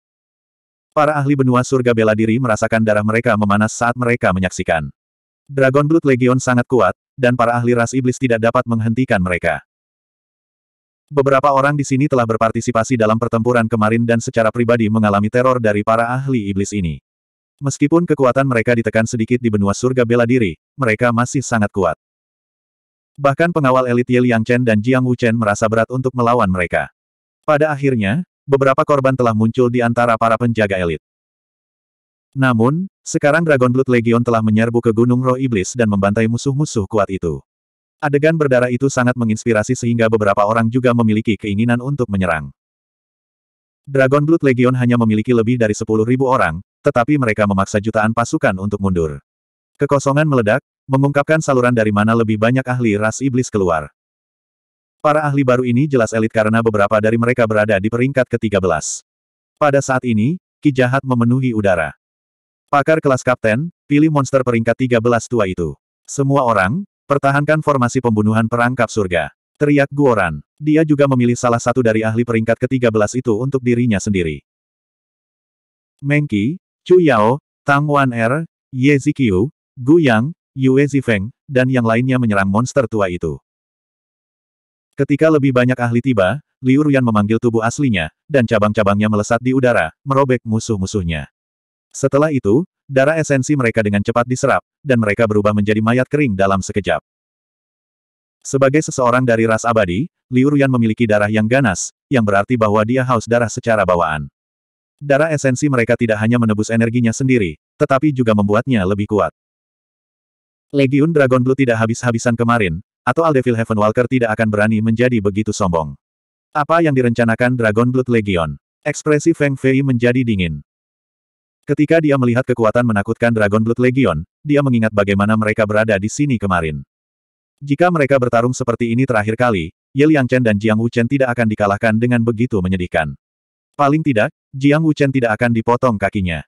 Speaker 1: Para ahli benua surga bela diri merasakan darah mereka memanas saat mereka menyaksikan. Dragon Blood Legion sangat kuat, dan para ahli ras iblis tidak dapat menghentikan mereka. Beberapa orang di sini telah berpartisipasi dalam pertempuran kemarin dan secara pribadi mengalami teror dari para ahli iblis ini. Meskipun kekuatan mereka ditekan sedikit di benua surga bela diri, mereka masih sangat kuat. Bahkan pengawal elit Ye Liang Chen dan Jiang Wu Chen merasa berat untuk melawan mereka. Pada akhirnya, beberapa korban telah muncul di antara para penjaga elit. Namun, sekarang Dragon Blood Legion telah menyerbu ke Gunung Roh Iblis dan membantai musuh-musuh kuat itu. Adegan berdarah itu sangat menginspirasi sehingga beberapa orang juga memiliki keinginan untuk menyerang. Dragon Blood Legion hanya memiliki lebih dari 10.000 orang, tetapi mereka memaksa jutaan pasukan untuk mundur. Kekosongan meledak, mengungkapkan saluran dari mana lebih banyak ahli ras iblis keluar. Para ahli baru ini jelas elit karena beberapa dari mereka berada di peringkat ke-13. Pada saat ini, Ki Jahat memenuhi udara. Pakar kelas kapten, pilih monster peringkat 13 tua itu. Semua orang, pertahankan formasi pembunuhan perangkap surga. Teriak Guoran. Dia juga memilih salah satu dari ahli peringkat ke-13 itu untuk dirinya sendiri. Mengki, Chu Yao, Tang Wan Er, Ye Ziqiu, Gu Yang, Yue Zifeng, dan yang lainnya menyerang monster tua itu. Ketika lebih banyak ahli tiba, Liu Ruyan memanggil tubuh aslinya, dan cabang-cabangnya melesat di udara, merobek musuh-musuhnya. Setelah itu, darah esensi mereka dengan cepat diserap, dan mereka berubah menjadi mayat kering dalam sekejap. Sebagai seseorang dari ras abadi, Liu Ruyan memiliki darah yang ganas, yang berarti bahwa dia haus darah secara bawaan. Darah esensi mereka tidak hanya menebus energinya sendiri, tetapi juga membuatnya lebih kuat. Legiun Dragon Blue tidak habis-habisan kemarin, atau Aldevil Walker tidak akan berani menjadi begitu sombong. Apa yang direncanakan Dragon Blood Legion? Ekspresi Feng Fei menjadi dingin. Ketika dia melihat kekuatan menakutkan Dragon Blood Legion, dia mengingat bagaimana mereka berada di sini kemarin. Jika mereka bertarung seperti ini terakhir kali, Ye Chen dan Jiang Wuchen tidak akan dikalahkan dengan begitu menyedihkan. Paling tidak, Jiang Wuchen tidak akan dipotong kakinya.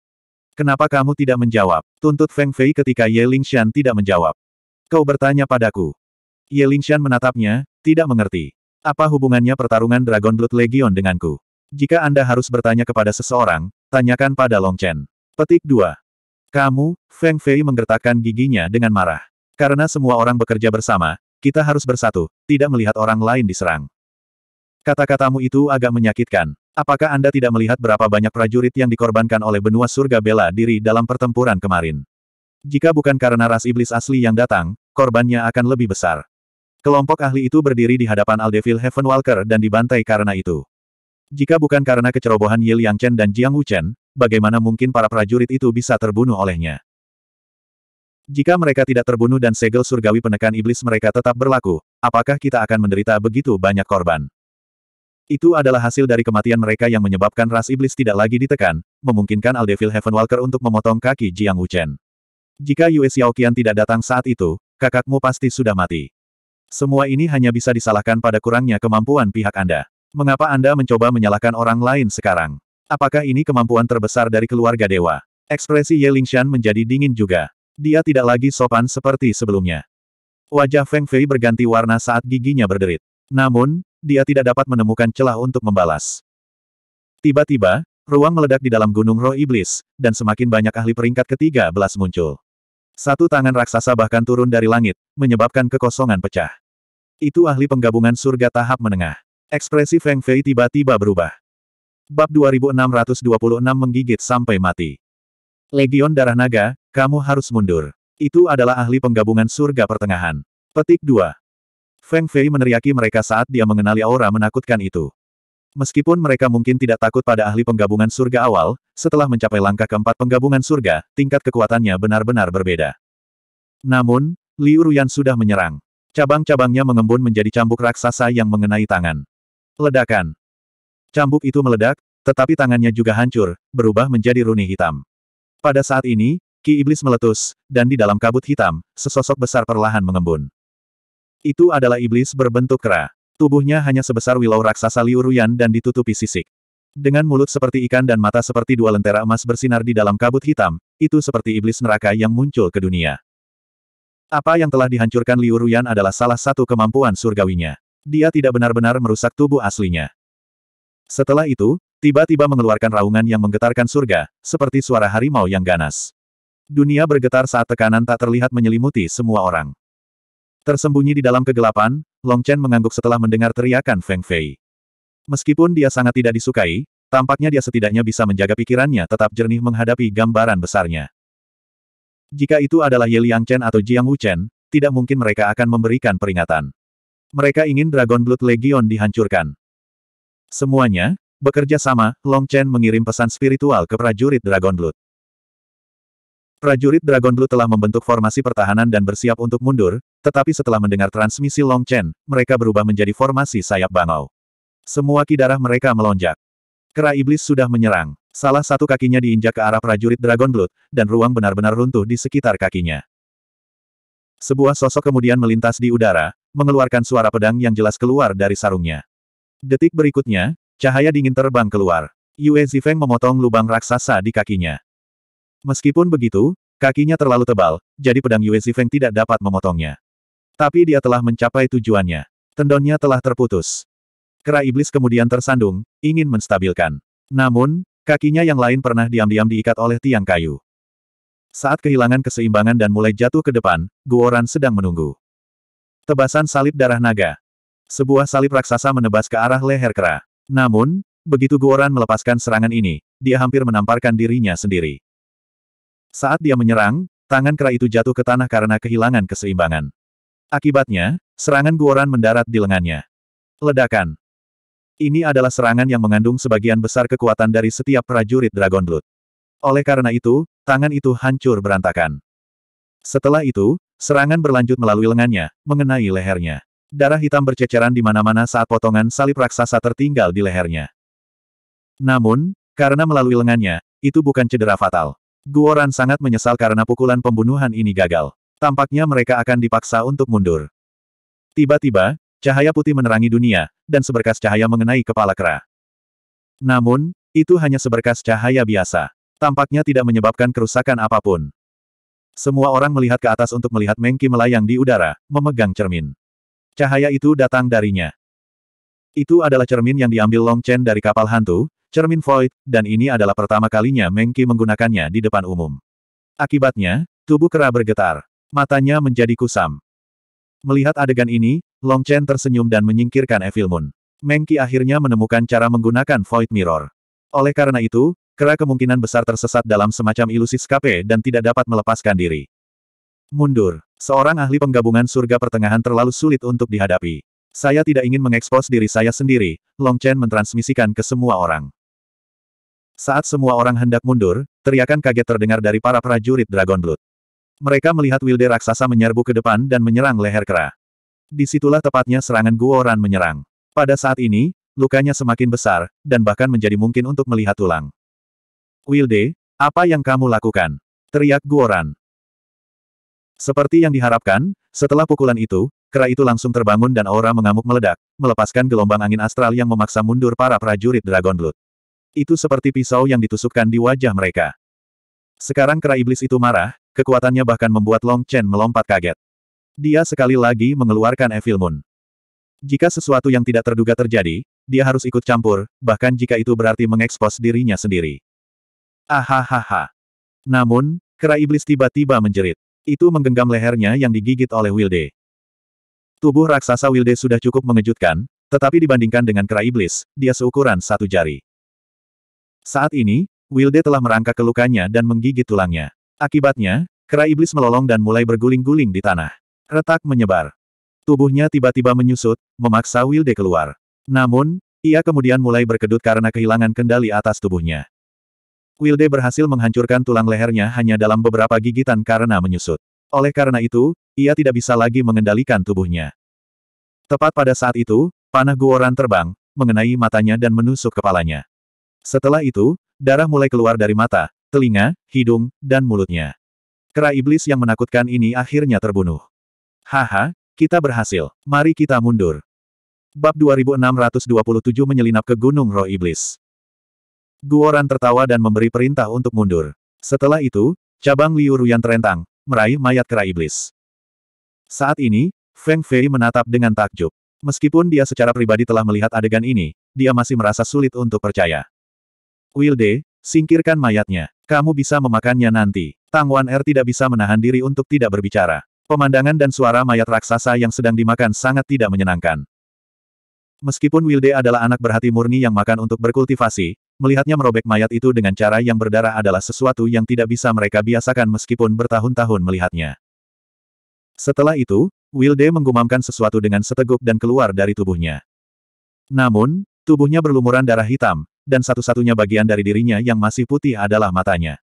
Speaker 1: Kenapa kamu tidak menjawab? Tuntut Feng Fei ketika Ye Shan tidak menjawab. Kau bertanya padaku. Ye Lingshan menatapnya, tidak mengerti. Apa hubungannya pertarungan Dragon Blood Legion denganku? Jika Anda harus bertanya kepada seseorang, tanyakan pada Long Chen. Petik 2. Kamu, Feng Fei menggertakkan giginya dengan marah. Karena semua orang bekerja bersama, kita harus bersatu, tidak melihat orang lain diserang. Kata-katamu itu agak menyakitkan. Apakah Anda tidak melihat berapa banyak prajurit yang dikorbankan oleh benua surga bela diri dalam pertempuran kemarin? Jika bukan karena ras iblis asli yang datang, korbannya akan lebih besar. Kelompok ahli itu berdiri di hadapan Aldevil Heavenwalker dan dibantai karena itu. Jika bukan karena kecerobohan Yil Yang Chen dan Jiang Wu Chen, bagaimana mungkin para prajurit itu bisa terbunuh olehnya? Jika mereka tidak terbunuh dan segel surgawi penekan iblis mereka tetap berlaku, apakah kita akan menderita begitu banyak korban? Itu adalah hasil dari kematian mereka yang menyebabkan ras iblis tidak lagi ditekan, memungkinkan Aldevil Heavenwalker untuk memotong kaki Jiang Wuchen. Jika Yue Xiaoqian tidak datang saat itu, kakakmu pasti sudah mati. Semua ini hanya bisa disalahkan pada kurangnya kemampuan pihak Anda. Mengapa Anda mencoba menyalahkan orang lain sekarang? Apakah ini kemampuan terbesar dari keluarga dewa? Ekspresi Ye Lingshan menjadi dingin juga. Dia tidak lagi sopan seperti sebelumnya. Wajah Feng Fei berganti warna saat giginya berderit. Namun, dia tidak dapat menemukan celah untuk membalas. Tiba-tiba, ruang meledak di dalam gunung roh iblis, dan semakin banyak ahli peringkat ketiga belas muncul. Satu tangan raksasa bahkan turun dari langit, menyebabkan kekosongan pecah. Itu ahli penggabungan surga tahap menengah. Ekspresi Feng Fei tiba-tiba berubah. Bab 2626 menggigit sampai mati. Legion Darah Naga, kamu harus mundur. Itu adalah ahli penggabungan surga pertengahan. Petik 2. Feng Fei meneriaki mereka saat dia mengenali aura menakutkan itu. Meskipun mereka mungkin tidak takut pada ahli penggabungan surga awal, setelah mencapai langkah keempat penggabungan surga, tingkat kekuatannya benar-benar berbeda. Namun, Liu Ruyan sudah menyerang. Cabang-cabangnya mengembun menjadi cambuk raksasa yang mengenai tangan. Ledakan. Cambuk itu meledak, tetapi tangannya juga hancur, berubah menjadi runi hitam. Pada saat ini, ki iblis meletus, dan di dalam kabut hitam, sesosok besar perlahan mengembun. Itu adalah iblis berbentuk kera. Tubuhnya hanya sebesar wilau raksasa Liuruyan dan ditutupi sisik. Dengan mulut seperti ikan dan mata seperti dua lentera emas bersinar di dalam kabut hitam, itu seperti iblis neraka yang muncul ke dunia. Apa yang telah dihancurkan Liu Ruyan adalah salah satu kemampuan surgawinya. Dia tidak benar-benar merusak tubuh aslinya. Setelah itu, tiba-tiba mengeluarkan raungan yang menggetarkan surga, seperti suara harimau yang ganas. Dunia bergetar saat tekanan tak terlihat menyelimuti semua orang. Tersembunyi di dalam kegelapan, Long Chen mengangguk setelah mendengar teriakan Feng Fei. Meskipun dia sangat tidak disukai, tampaknya dia setidaknya bisa menjaga pikirannya tetap jernih menghadapi gambaran besarnya. Jika itu adalah Ye Liang Chen atau Jiang Wu Chen, tidak mungkin mereka akan memberikan peringatan. Mereka ingin Dragon Blood Legion dihancurkan. Semuanya, bekerja sama, Long Chen mengirim pesan spiritual ke prajurit Dragon Blood. Prajurit Dragon Blood telah membentuk formasi pertahanan dan bersiap untuk mundur, tetapi setelah mendengar transmisi Long Chen, mereka berubah menjadi formasi sayap bangau. Semua kidarah mereka melonjak. Kera iblis sudah menyerang. Salah satu kakinya diinjak ke arah prajurit Dragon Blood, dan ruang benar-benar runtuh di sekitar kakinya. Sebuah sosok kemudian melintas di udara, mengeluarkan suara pedang yang jelas keluar dari sarungnya. Detik berikutnya, cahaya dingin terbang keluar. Yue Zifeng memotong lubang raksasa di kakinya. Meskipun begitu, kakinya terlalu tebal, jadi pedang Yue Zifeng tidak dapat memotongnya. Tapi dia telah mencapai tujuannya. Tendonnya telah terputus. Kera iblis kemudian tersandung, ingin menstabilkan. Namun, Kakinya yang lain pernah diam-diam diikat oleh tiang kayu. Saat kehilangan keseimbangan dan mulai jatuh ke depan, Guoran sedang menunggu. Tebasan salib darah naga. Sebuah salib raksasa menebas ke arah leher kera. Namun, begitu Guoran melepaskan serangan ini, dia hampir menamparkan dirinya sendiri. Saat dia menyerang, tangan kera itu jatuh ke tanah karena kehilangan keseimbangan. Akibatnya, serangan Guoran mendarat di lengannya. Ledakan. Ini adalah serangan yang mengandung sebagian besar kekuatan dari setiap prajurit Dragon Blood. Oleh karena itu, tangan itu hancur berantakan. Setelah itu, serangan berlanjut melalui lengannya, mengenai lehernya. Darah hitam berceceran di mana-mana saat potongan salib raksasa tertinggal di lehernya. Namun, karena melalui lengannya, itu bukan cedera fatal. Guoran sangat menyesal karena pukulan pembunuhan ini gagal. Tampaknya mereka akan dipaksa untuk mundur. Tiba-tiba, Cahaya putih menerangi dunia, dan seberkas cahaya mengenai kepala kera. Namun, itu hanya seberkas cahaya biasa. Tampaknya tidak menyebabkan kerusakan apapun. Semua orang melihat ke atas untuk melihat Mengki melayang di udara, memegang cermin. Cahaya itu datang darinya. Itu adalah cermin yang diambil Long Chen dari kapal hantu, cermin void, dan ini adalah pertama kalinya Mengki menggunakannya di depan umum. Akibatnya, tubuh kera bergetar. Matanya menjadi kusam. Melihat adegan ini, Long Chen tersenyum dan menyingkirkan Evil Moon. Meng akhirnya menemukan cara menggunakan Void Mirror. Oleh karena itu, Kera kemungkinan besar tersesat dalam semacam ilusi skape dan tidak dapat melepaskan diri. Mundur. Seorang ahli penggabungan surga pertengahan terlalu sulit untuk dihadapi. Saya tidak ingin mengekspos diri saya sendiri, Long Chen mentransmisikan ke semua orang. Saat semua orang hendak mundur, teriakan kaget terdengar dari para prajurit Dragon Blood. Mereka melihat Wilde raksasa menyerbu ke depan dan menyerang leher Kera. Disitulah tepatnya serangan Guoran menyerang. Pada saat ini, lukanya semakin besar, dan bahkan menjadi mungkin untuk melihat tulang. Wilde, apa yang kamu lakukan? Teriak Guoran. Seperti yang diharapkan, setelah pukulan itu, kera itu langsung terbangun dan aura mengamuk meledak, melepaskan gelombang angin astral yang memaksa mundur para prajurit Dragon Blood. Itu seperti pisau yang ditusukkan di wajah mereka. Sekarang kera iblis itu marah, kekuatannya bahkan membuat Long Chen melompat kaget. Dia sekali lagi mengeluarkan Evil Moon. Jika sesuatu yang tidak terduga terjadi, dia harus ikut campur, bahkan jika itu berarti mengekspos dirinya sendiri. Ahahaha. Namun, kera iblis tiba-tiba menjerit. Itu menggenggam lehernya yang digigit oleh Wilde. Tubuh raksasa Wilde sudah cukup mengejutkan, tetapi dibandingkan dengan kera iblis, dia seukuran satu jari. Saat ini, Wilde telah merangkak ke lukanya dan menggigit tulangnya. Akibatnya, kera iblis melolong dan mulai berguling-guling di tanah. Retak menyebar. Tubuhnya tiba-tiba menyusut, memaksa Wilde keluar. Namun, ia kemudian mulai berkedut karena kehilangan kendali atas tubuhnya. Wilde berhasil menghancurkan tulang lehernya hanya dalam beberapa gigitan karena menyusut. Oleh karena itu, ia tidak bisa lagi mengendalikan tubuhnya. Tepat pada saat itu, panah Guoran terbang, mengenai matanya dan menusuk kepalanya. Setelah itu, darah mulai keluar dari mata, telinga, hidung, dan mulutnya. Kera iblis yang menakutkan ini akhirnya terbunuh. Haha, kita berhasil. Mari kita mundur. Bab 2627 menyelinap ke Gunung Roh Iblis. Guoran tertawa dan memberi perintah untuk mundur. Setelah itu, cabang Liu Ruyan terentang, meraih mayat kera iblis. Saat ini, Feng Fei menatap dengan takjub. Meskipun dia secara pribadi telah melihat adegan ini, dia masih merasa sulit untuk percaya. Wilde, singkirkan mayatnya. Kamu bisa memakannya nanti. Tang Wan Er tidak bisa menahan diri untuk tidak berbicara. Pemandangan dan suara mayat raksasa yang sedang dimakan sangat tidak menyenangkan. Meskipun Wilde adalah anak berhati murni yang makan untuk berkultivasi, melihatnya merobek mayat itu dengan cara yang berdarah adalah sesuatu yang tidak bisa mereka biasakan meskipun bertahun-tahun melihatnya. Setelah itu, Wilde menggumamkan sesuatu dengan seteguk dan keluar dari tubuhnya. Namun, tubuhnya berlumuran darah hitam, dan satu-satunya bagian dari dirinya yang masih putih adalah matanya.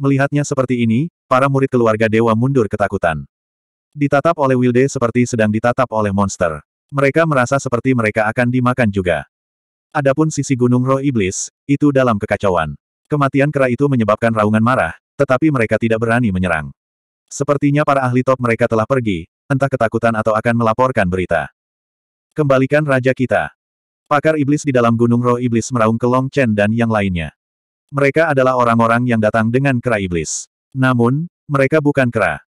Speaker 1: Melihatnya seperti ini, para murid keluarga dewa mundur ketakutan. Ditatap oleh Wilde seperti sedang ditatap oleh monster. Mereka merasa seperti mereka akan dimakan juga. Adapun sisi gunung roh iblis, itu dalam kekacauan. Kematian kera itu menyebabkan raungan marah, tetapi mereka tidak berani menyerang. Sepertinya para ahli top mereka telah pergi, entah ketakutan atau akan melaporkan berita. Kembalikan raja kita. Pakar iblis di dalam gunung roh iblis meraung ke Long Chen dan yang lainnya. Mereka adalah orang-orang yang datang dengan kera iblis. Namun, mereka bukan kera.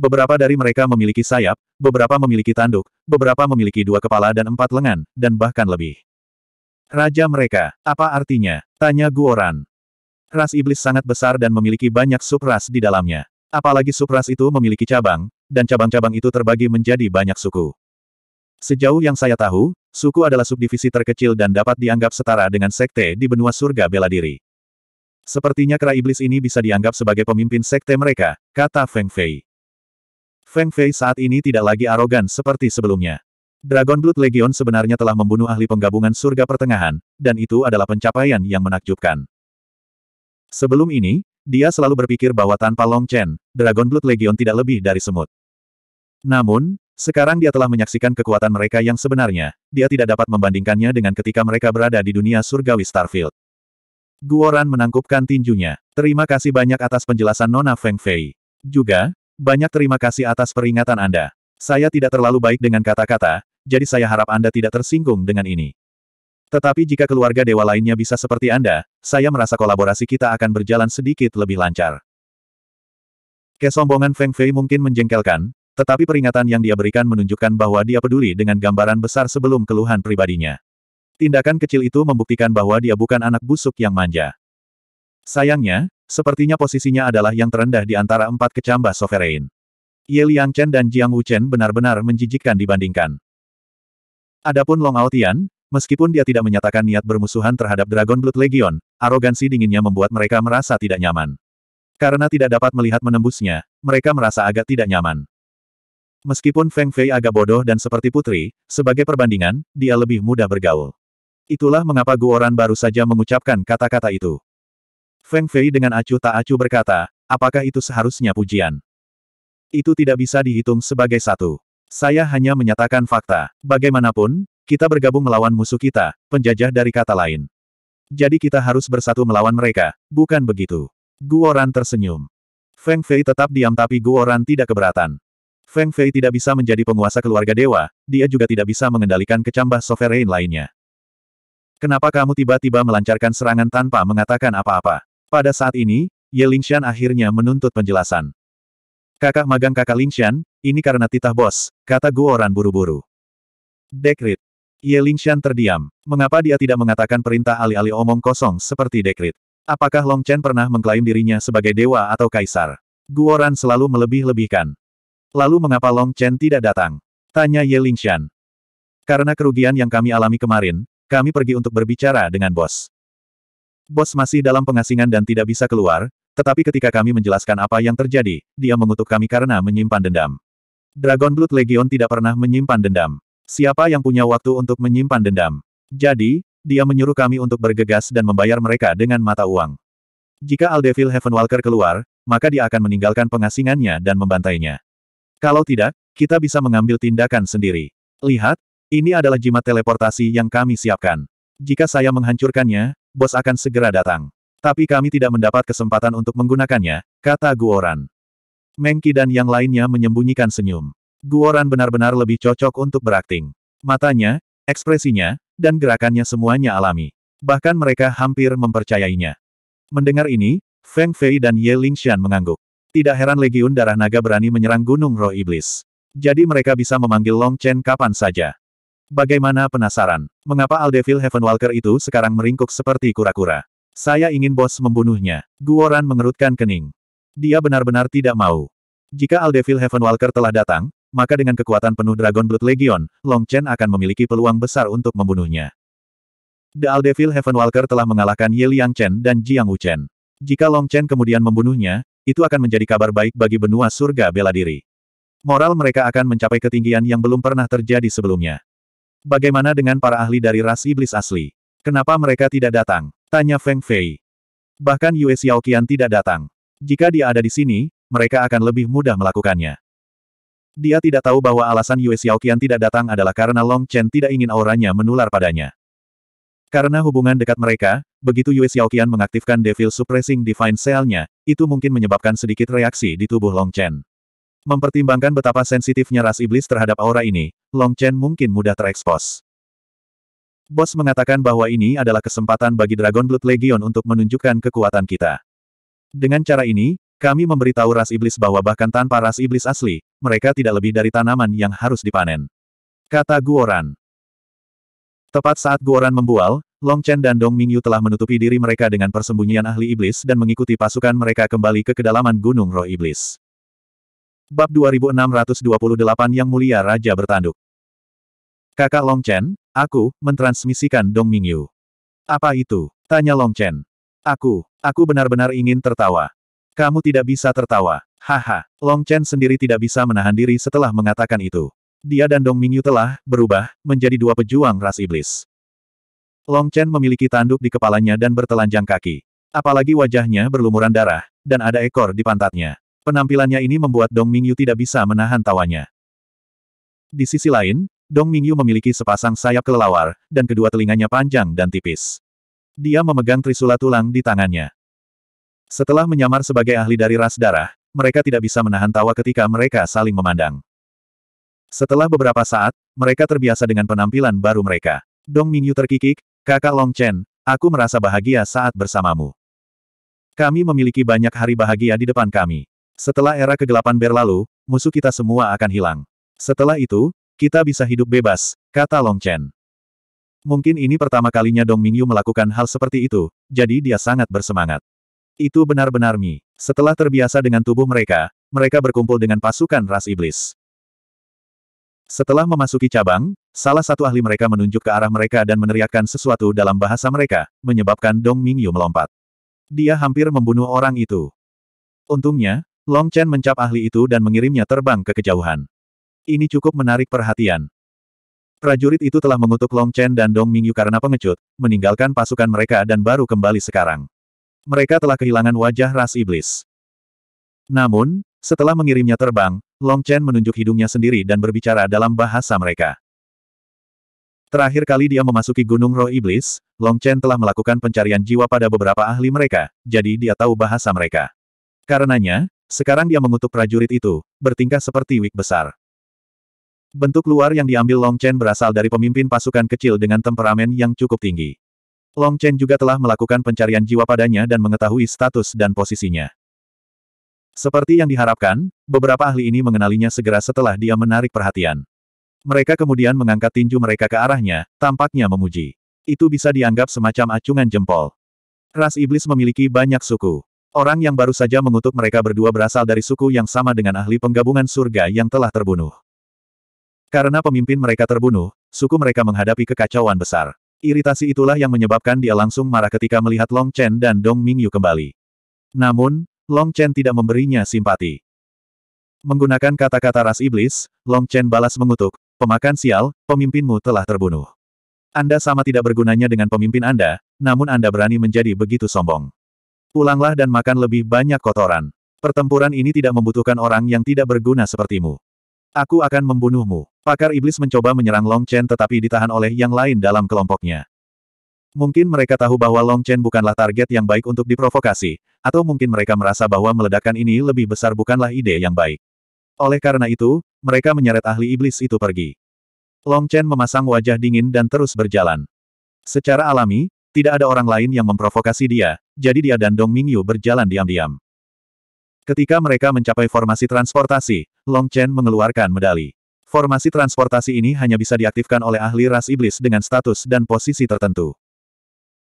Speaker 1: Beberapa dari mereka memiliki sayap, beberapa memiliki tanduk, beberapa memiliki dua kepala dan empat lengan, dan bahkan lebih. Raja mereka, apa artinya? Tanya Guoran. Ras iblis sangat besar dan memiliki banyak subras di dalamnya. Apalagi subras itu memiliki cabang, dan cabang-cabang itu terbagi menjadi banyak suku. Sejauh yang saya tahu, suku adalah subdivisi terkecil dan dapat dianggap setara dengan sekte di benua surga bela diri. Sepertinya kera iblis ini bisa dianggap sebagai pemimpin sekte mereka, kata Feng Fei. Feng Fei saat ini tidak lagi arogan seperti sebelumnya. Dragon Blood Legion sebenarnya telah membunuh ahli penggabungan surga pertengahan, dan itu adalah pencapaian yang menakjubkan. Sebelum ini, dia selalu berpikir bahwa tanpa Long Chen, Dragon Blood Legion tidak lebih dari semut. Namun, sekarang dia telah menyaksikan kekuatan mereka yang sebenarnya, dia tidak dapat membandingkannya dengan ketika mereka berada di dunia surgawi Starfield. Guoran menangkupkan tinjunya. Terima kasih banyak atas penjelasan Nona Feng Fei. Juga, banyak terima kasih atas peringatan Anda. Saya tidak terlalu baik dengan kata-kata, jadi saya harap Anda tidak tersinggung dengan ini. Tetapi jika keluarga dewa lainnya bisa seperti Anda, saya merasa kolaborasi kita akan berjalan sedikit lebih lancar. Kesombongan Feng Fei mungkin menjengkelkan, tetapi peringatan yang dia berikan menunjukkan bahwa dia peduli dengan gambaran besar sebelum keluhan pribadinya. Tindakan kecil itu membuktikan bahwa dia bukan anak busuk yang manja. Sayangnya, Sepertinya posisinya adalah yang terendah di antara empat kecambah sovereign. Ye Liang Chen dan Jiang Wuchen benar-benar menjijikkan dibandingkan. Adapun Long Tian, meskipun dia tidak menyatakan niat bermusuhan terhadap Dragon Blood Legion, arogansi dinginnya membuat mereka merasa tidak nyaman. Karena tidak dapat melihat menembusnya, mereka merasa agak tidak nyaman. Meskipun Feng Fei agak bodoh dan seperti putri, sebagai perbandingan, dia lebih mudah bergaul. Itulah mengapa Guoran baru saja mengucapkan kata-kata itu. Feng Fei dengan acuh tak acuh berkata, apakah itu seharusnya pujian? Itu tidak bisa dihitung sebagai satu. Saya hanya menyatakan fakta. Bagaimanapun, kita bergabung melawan musuh kita, penjajah dari kata lain. Jadi kita harus bersatu melawan mereka, bukan begitu? Guoran tersenyum. Feng Fei tetap diam tapi Guoran tidak keberatan. Feng Fei tidak bisa menjadi penguasa keluarga dewa, dia juga tidak bisa mengendalikan kecambah sovereign lainnya. Kenapa kamu tiba-tiba melancarkan serangan tanpa mengatakan apa-apa? Pada saat ini, Ye Lingshan akhirnya menuntut penjelasan. Kakak magang kakak Lingshan, ini karena titah bos, kata Guoran buru-buru. Dekrit. Ye Lingshan terdiam. Mengapa dia tidak mengatakan perintah alih-alih omong kosong seperti dekrit? Apakah Long Chen pernah mengklaim dirinya sebagai dewa atau kaisar? Guoran selalu melebih-lebihkan. Lalu mengapa Long Chen tidak datang? Tanya Ye Lingshan. Karena kerugian yang kami alami kemarin, kami pergi untuk berbicara dengan bos. Bos masih dalam pengasingan dan tidak bisa keluar, tetapi ketika kami menjelaskan apa yang terjadi, dia mengutuk kami karena menyimpan dendam. Dragon Blood Legion tidak pernah menyimpan dendam. Siapa yang punya waktu untuk menyimpan dendam? Jadi, dia menyuruh kami untuk bergegas dan membayar mereka dengan mata uang. Jika Aldevil Heavenwalker keluar, maka dia akan meninggalkan pengasingannya dan membantainya. Kalau tidak, kita bisa mengambil tindakan sendiri. Lihat, ini adalah jimat teleportasi yang kami siapkan. Jika saya menghancurkannya, bos akan segera datang. Tapi kami tidak mendapat kesempatan untuk menggunakannya, kata Guoran. Mengki dan yang lainnya menyembunyikan senyum. Guoran benar-benar lebih cocok untuk berakting. Matanya, ekspresinya, dan gerakannya semuanya alami. Bahkan mereka hampir mempercayainya. Mendengar ini, Feng Fei dan Ye Lingxian mengangguk. Tidak heran Legiun Darah Naga berani menyerang Gunung Roh Iblis. Jadi mereka bisa memanggil Long Chen kapan saja. Bagaimana penasaran? Mengapa Aldevil Heavenwalker itu sekarang meringkuk seperti kura-kura? Saya ingin bos membunuhnya. Guoran mengerutkan kening. Dia benar-benar tidak mau. Jika Aldevil Heavenwalker telah datang, maka dengan kekuatan penuh Dragon Blood Legion, Long Chen akan memiliki peluang besar untuk membunuhnya. The Aldevil Heavenwalker telah mengalahkan Ye Liang Chen dan Jiang Wu Chen. Jika Long Chen kemudian membunuhnya, itu akan menjadi kabar baik bagi benua surga bela diri. Moral mereka akan mencapai ketinggian yang belum pernah terjadi sebelumnya. Bagaimana dengan para ahli dari ras iblis asli? Kenapa mereka tidak datang? Tanya Feng Fei. Bahkan Yue Xiaoqian tidak datang. Jika dia ada di sini, mereka akan lebih mudah melakukannya. Dia tidak tahu bahwa alasan Yue Xiaoqian tidak datang adalah karena Long Chen tidak ingin auranya menular padanya. Karena hubungan dekat mereka, begitu Yue Xiaoqian mengaktifkan Devil Suppressing Divine Cell-nya, itu mungkin menyebabkan sedikit reaksi di tubuh Long Chen. Mempertimbangkan betapa sensitifnya ras iblis terhadap aura ini, Long Chen mungkin mudah terekspos. Bos mengatakan bahwa ini adalah kesempatan bagi Dragon Blood Legion untuk menunjukkan kekuatan kita. Dengan cara ini, kami memberitahu ras iblis bahwa bahkan tanpa ras iblis asli, mereka tidak lebih dari tanaman yang harus dipanen. Kata Guoran. Tepat saat Guoran membual, Long Chen dan Dong Mingyu telah menutupi diri mereka dengan persembunyian ahli iblis dan mengikuti pasukan mereka kembali ke kedalaman Gunung Roh Iblis. Bab 2628 Yang Mulia Raja Bertanduk Kakak Long Chen, aku, mentransmisikan Dong Mingyu. Apa itu? Tanya Long Chen. Aku, aku benar-benar ingin tertawa. Kamu tidak bisa tertawa. Haha, Long Chen sendiri tidak bisa menahan diri setelah mengatakan itu. Dia dan Dong Mingyu telah berubah menjadi dua pejuang ras iblis. Long Chen memiliki tanduk di kepalanya dan bertelanjang kaki. Apalagi wajahnya berlumuran darah, dan ada ekor di pantatnya. Penampilannya ini membuat Dong Mingyu tidak bisa menahan tawanya. Di sisi lain, Dong Mingyu memiliki sepasang sayap kelelawar, dan kedua telinganya panjang dan tipis. Dia memegang trisula tulang di tangannya. Setelah menyamar sebagai ahli dari ras darah, mereka tidak bisa menahan tawa ketika mereka saling memandang. Setelah beberapa saat, mereka terbiasa dengan penampilan baru mereka. Dong Mingyu terkikik, kakak Long Chen, aku merasa bahagia saat bersamamu. Kami memiliki banyak hari bahagia di depan kami. Setelah era kegelapan berlalu, musuh kita semua akan hilang. Setelah itu, kita bisa hidup bebas, kata Long Chen. Mungkin ini pertama kalinya Dong Mingyu melakukan hal seperti itu, jadi dia sangat bersemangat. Itu benar-benar Mi. Setelah terbiasa dengan tubuh mereka, mereka berkumpul dengan pasukan ras iblis. Setelah memasuki cabang, salah satu ahli mereka menunjuk ke arah mereka dan meneriakkan sesuatu dalam bahasa mereka, menyebabkan Dong Mingyu melompat. Dia hampir membunuh orang itu. Untungnya, Long Chen mencap ahli itu dan mengirimnya terbang ke kejauhan. Ini cukup menarik perhatian. Prajurit itu telah mengutuk Long Chen dan Dong Mingyu karena pengecut, meninggalkan pasukan mereka dan baru kembali sekarang. Mereka telah kehilangan wajah ras iblis. Namun, setelah mengirimnya terbang, Long Chen menunjuk hidungnya sendiri dan berbicara dalam bahasa mereka. Terakhir kali dia memasuki Gunung Roh Iblis, Long Chen telah melakukan pencarian jiwa pada beberapa ahli mereka, jadi dia tahu bahasa mereka. Karenanya, sekarang dia mengutuk prajurit itu, bertingkah seperti wik besar. Bentuk luar yang diambil Long Chen berasal dari pemimpin pasukan kecil dengan temperamen yang cukup tinggi. Long Chen juga telah melakukan pencarian jiwa padanya dan mengetahui status dan posisinya. Seperti yang diharapkan, beberapa ahli ini mengenalinya segera setelah dia menarik perhatian. Mereka kemudian mengangkat tinju mereka ke arahnya, tampaknya memuji. Itu bisa dianggap semacam acungan jempol. Ras iblis memiliki banyak suku. Orang yang baru saja mengutuk mereka berdua berasal dari suku yang sama dengan ahli penggabungan surga yang telah terbunuh. Karena pemimpin mereka terbunuh, suku mereka menghadapi kekacauan besar. Iritasi itulah yang menyebabkan dia langsung marah ketika melihat Long Chen dan Dong Mingyu kembali. Namun, Long Chen tidak memberinya simpati. Menggunakan kata-kata ras iblis, Long Chen balas mengutuk, pemakan sial, pemimpinmu telah terbunuh. Anda sama tidak bergunanya dengan pemimpin Anda, namun Anda berani menjadi begitu sombong. Pulanglah dan makan lebih banyak kotoran. Pertempuran ini tidak membutuhkan orang yang tidak berguna sepertimu. Aku akan membunuhmu. Pakar iblis mencoba menyerang Long Chen tetapi ditahan oleh yang lain dalam kelompoknya. Mungkin mereka tahu bahwa Long Chen bukanlah target yang baik untuk diprovokasi, atau mungkin mereka merasa bahwa meledakan ini lebih besar bukanlah ide yang baik. Oleh karena itu, mereka menyeret ahli iblis itu pergi. Long Chen memasang wajah dingin dan terus berjalan. Secara alami, tidak ada orang lain yang memprovokasi dia, jadi dia dan Dong Mingyu berjalan diam-diam. Ketika mereka mencapai formasi transportasi, Long Chen mengeluarkan medali. Formasi transportasi ini hanya bisa diaktifkan oleh ahli ras iblis dengan status dan posisi tertentu.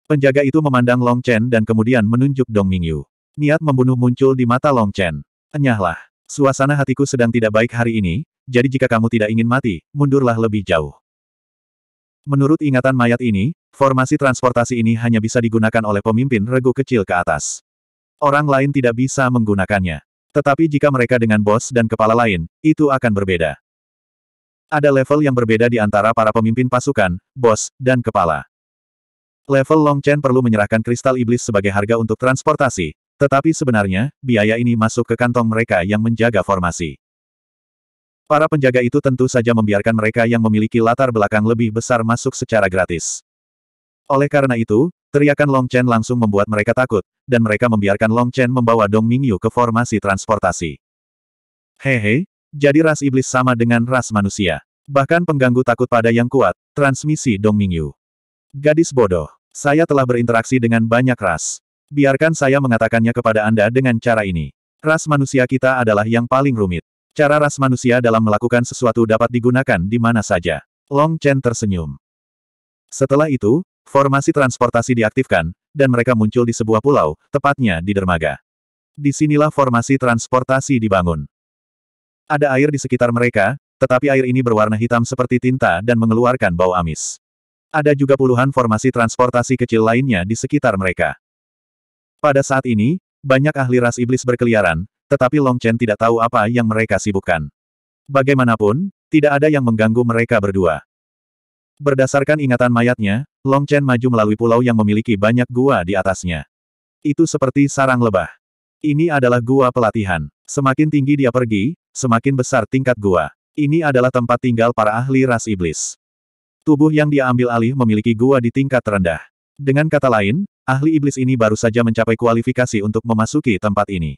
Speaker 1: Penjaga itu memandang Long Chen dan kemudian menunjuk Dong Mingyu. Niat membunuh muncul di mata Long Chen. Enyahlah. Suasana hatiku sedang tidak baik hari ini, jadi jika kamu tidak ingin mati, mundurlah lebih jauh. Menurut ingatan mayat ini, formasi transportasi ini hanya bisa digunakan oleh pemimpin regu kecil ke atas. Orang lain tidak bisa menggunakannya. Tetapi jika mereka dengan bos dan kepala lain, itu akan berbeda. Ada level yang berbeda di antara para pemimpin pasukan, bos, dan kepala. Level Long Chen perlu menyerahkan kristal iblis sebagai harga untuk transportasi, tetapi sebenarnya, biaya ini masuk ke kantong mereka yang menjaga formasi. Para penjaga itu tentu saja membiarkan mereka yang memiliki latar belakang lebih besar masuk secara gratis. Oleh karena itu, teriakan Long Chen langsung membuat mereka takut, dan mereka membiarkan Long Chen membawa Dong Mingyu ke formasi transportasi. Hehe, jadi ras iblis sama dengan ras manusia. Bahkan pengganggu takut pada yang kuat, transmisi Dong Mingyu. Gadis bodoh, saya telah berinteraksi dengan banyak ras. Biarkan saya mengatakannya kepada Anda dengan cara ini. Ras manusia kita adalah yang paling rumit. Cara ras manusia dalam melakukan sesuatu dapat digunakan di mana saja. Long Chen tersenyum. Setelah itu, formasi transportasi diaktifkan, dan mereka muncul di sebuah pulau, tepatnya di dermaga. Disinilah formasi transportasi dibangun. Ada air di sekitar mereka, tetapi air ini berwarna hitam seperti tinta dan mengeluarkan bau amis. Ada juga puluhan formasi transportasi kecil lainnya di sekitar mereka. Pada saat ini, banyak ahli ras iblis berkeliaran, tetapi Long Chen tidak tahu apa yang mereka sibukkan. Bagaimanapun, tidak ada yang mengganggu mereka berdua. Berdasarkan ingatan mayatnya, Long Chen maju melalui pulau yang memiliki banyak gua di atasnya. Itu seperti sarang lebah. Ini adalah gua pelatihan. Semakin tinggi dia pergi, semakin besar tingkat gua. Ini adalah tempat tinggal para ahli ras iblis. Tubuh yang dia ambil alih memiliki gua di tingkat terendah. Dengan kata lain, ahli iblis ini baru saja mencapai kualifikasi untuk memasuki tempat ini.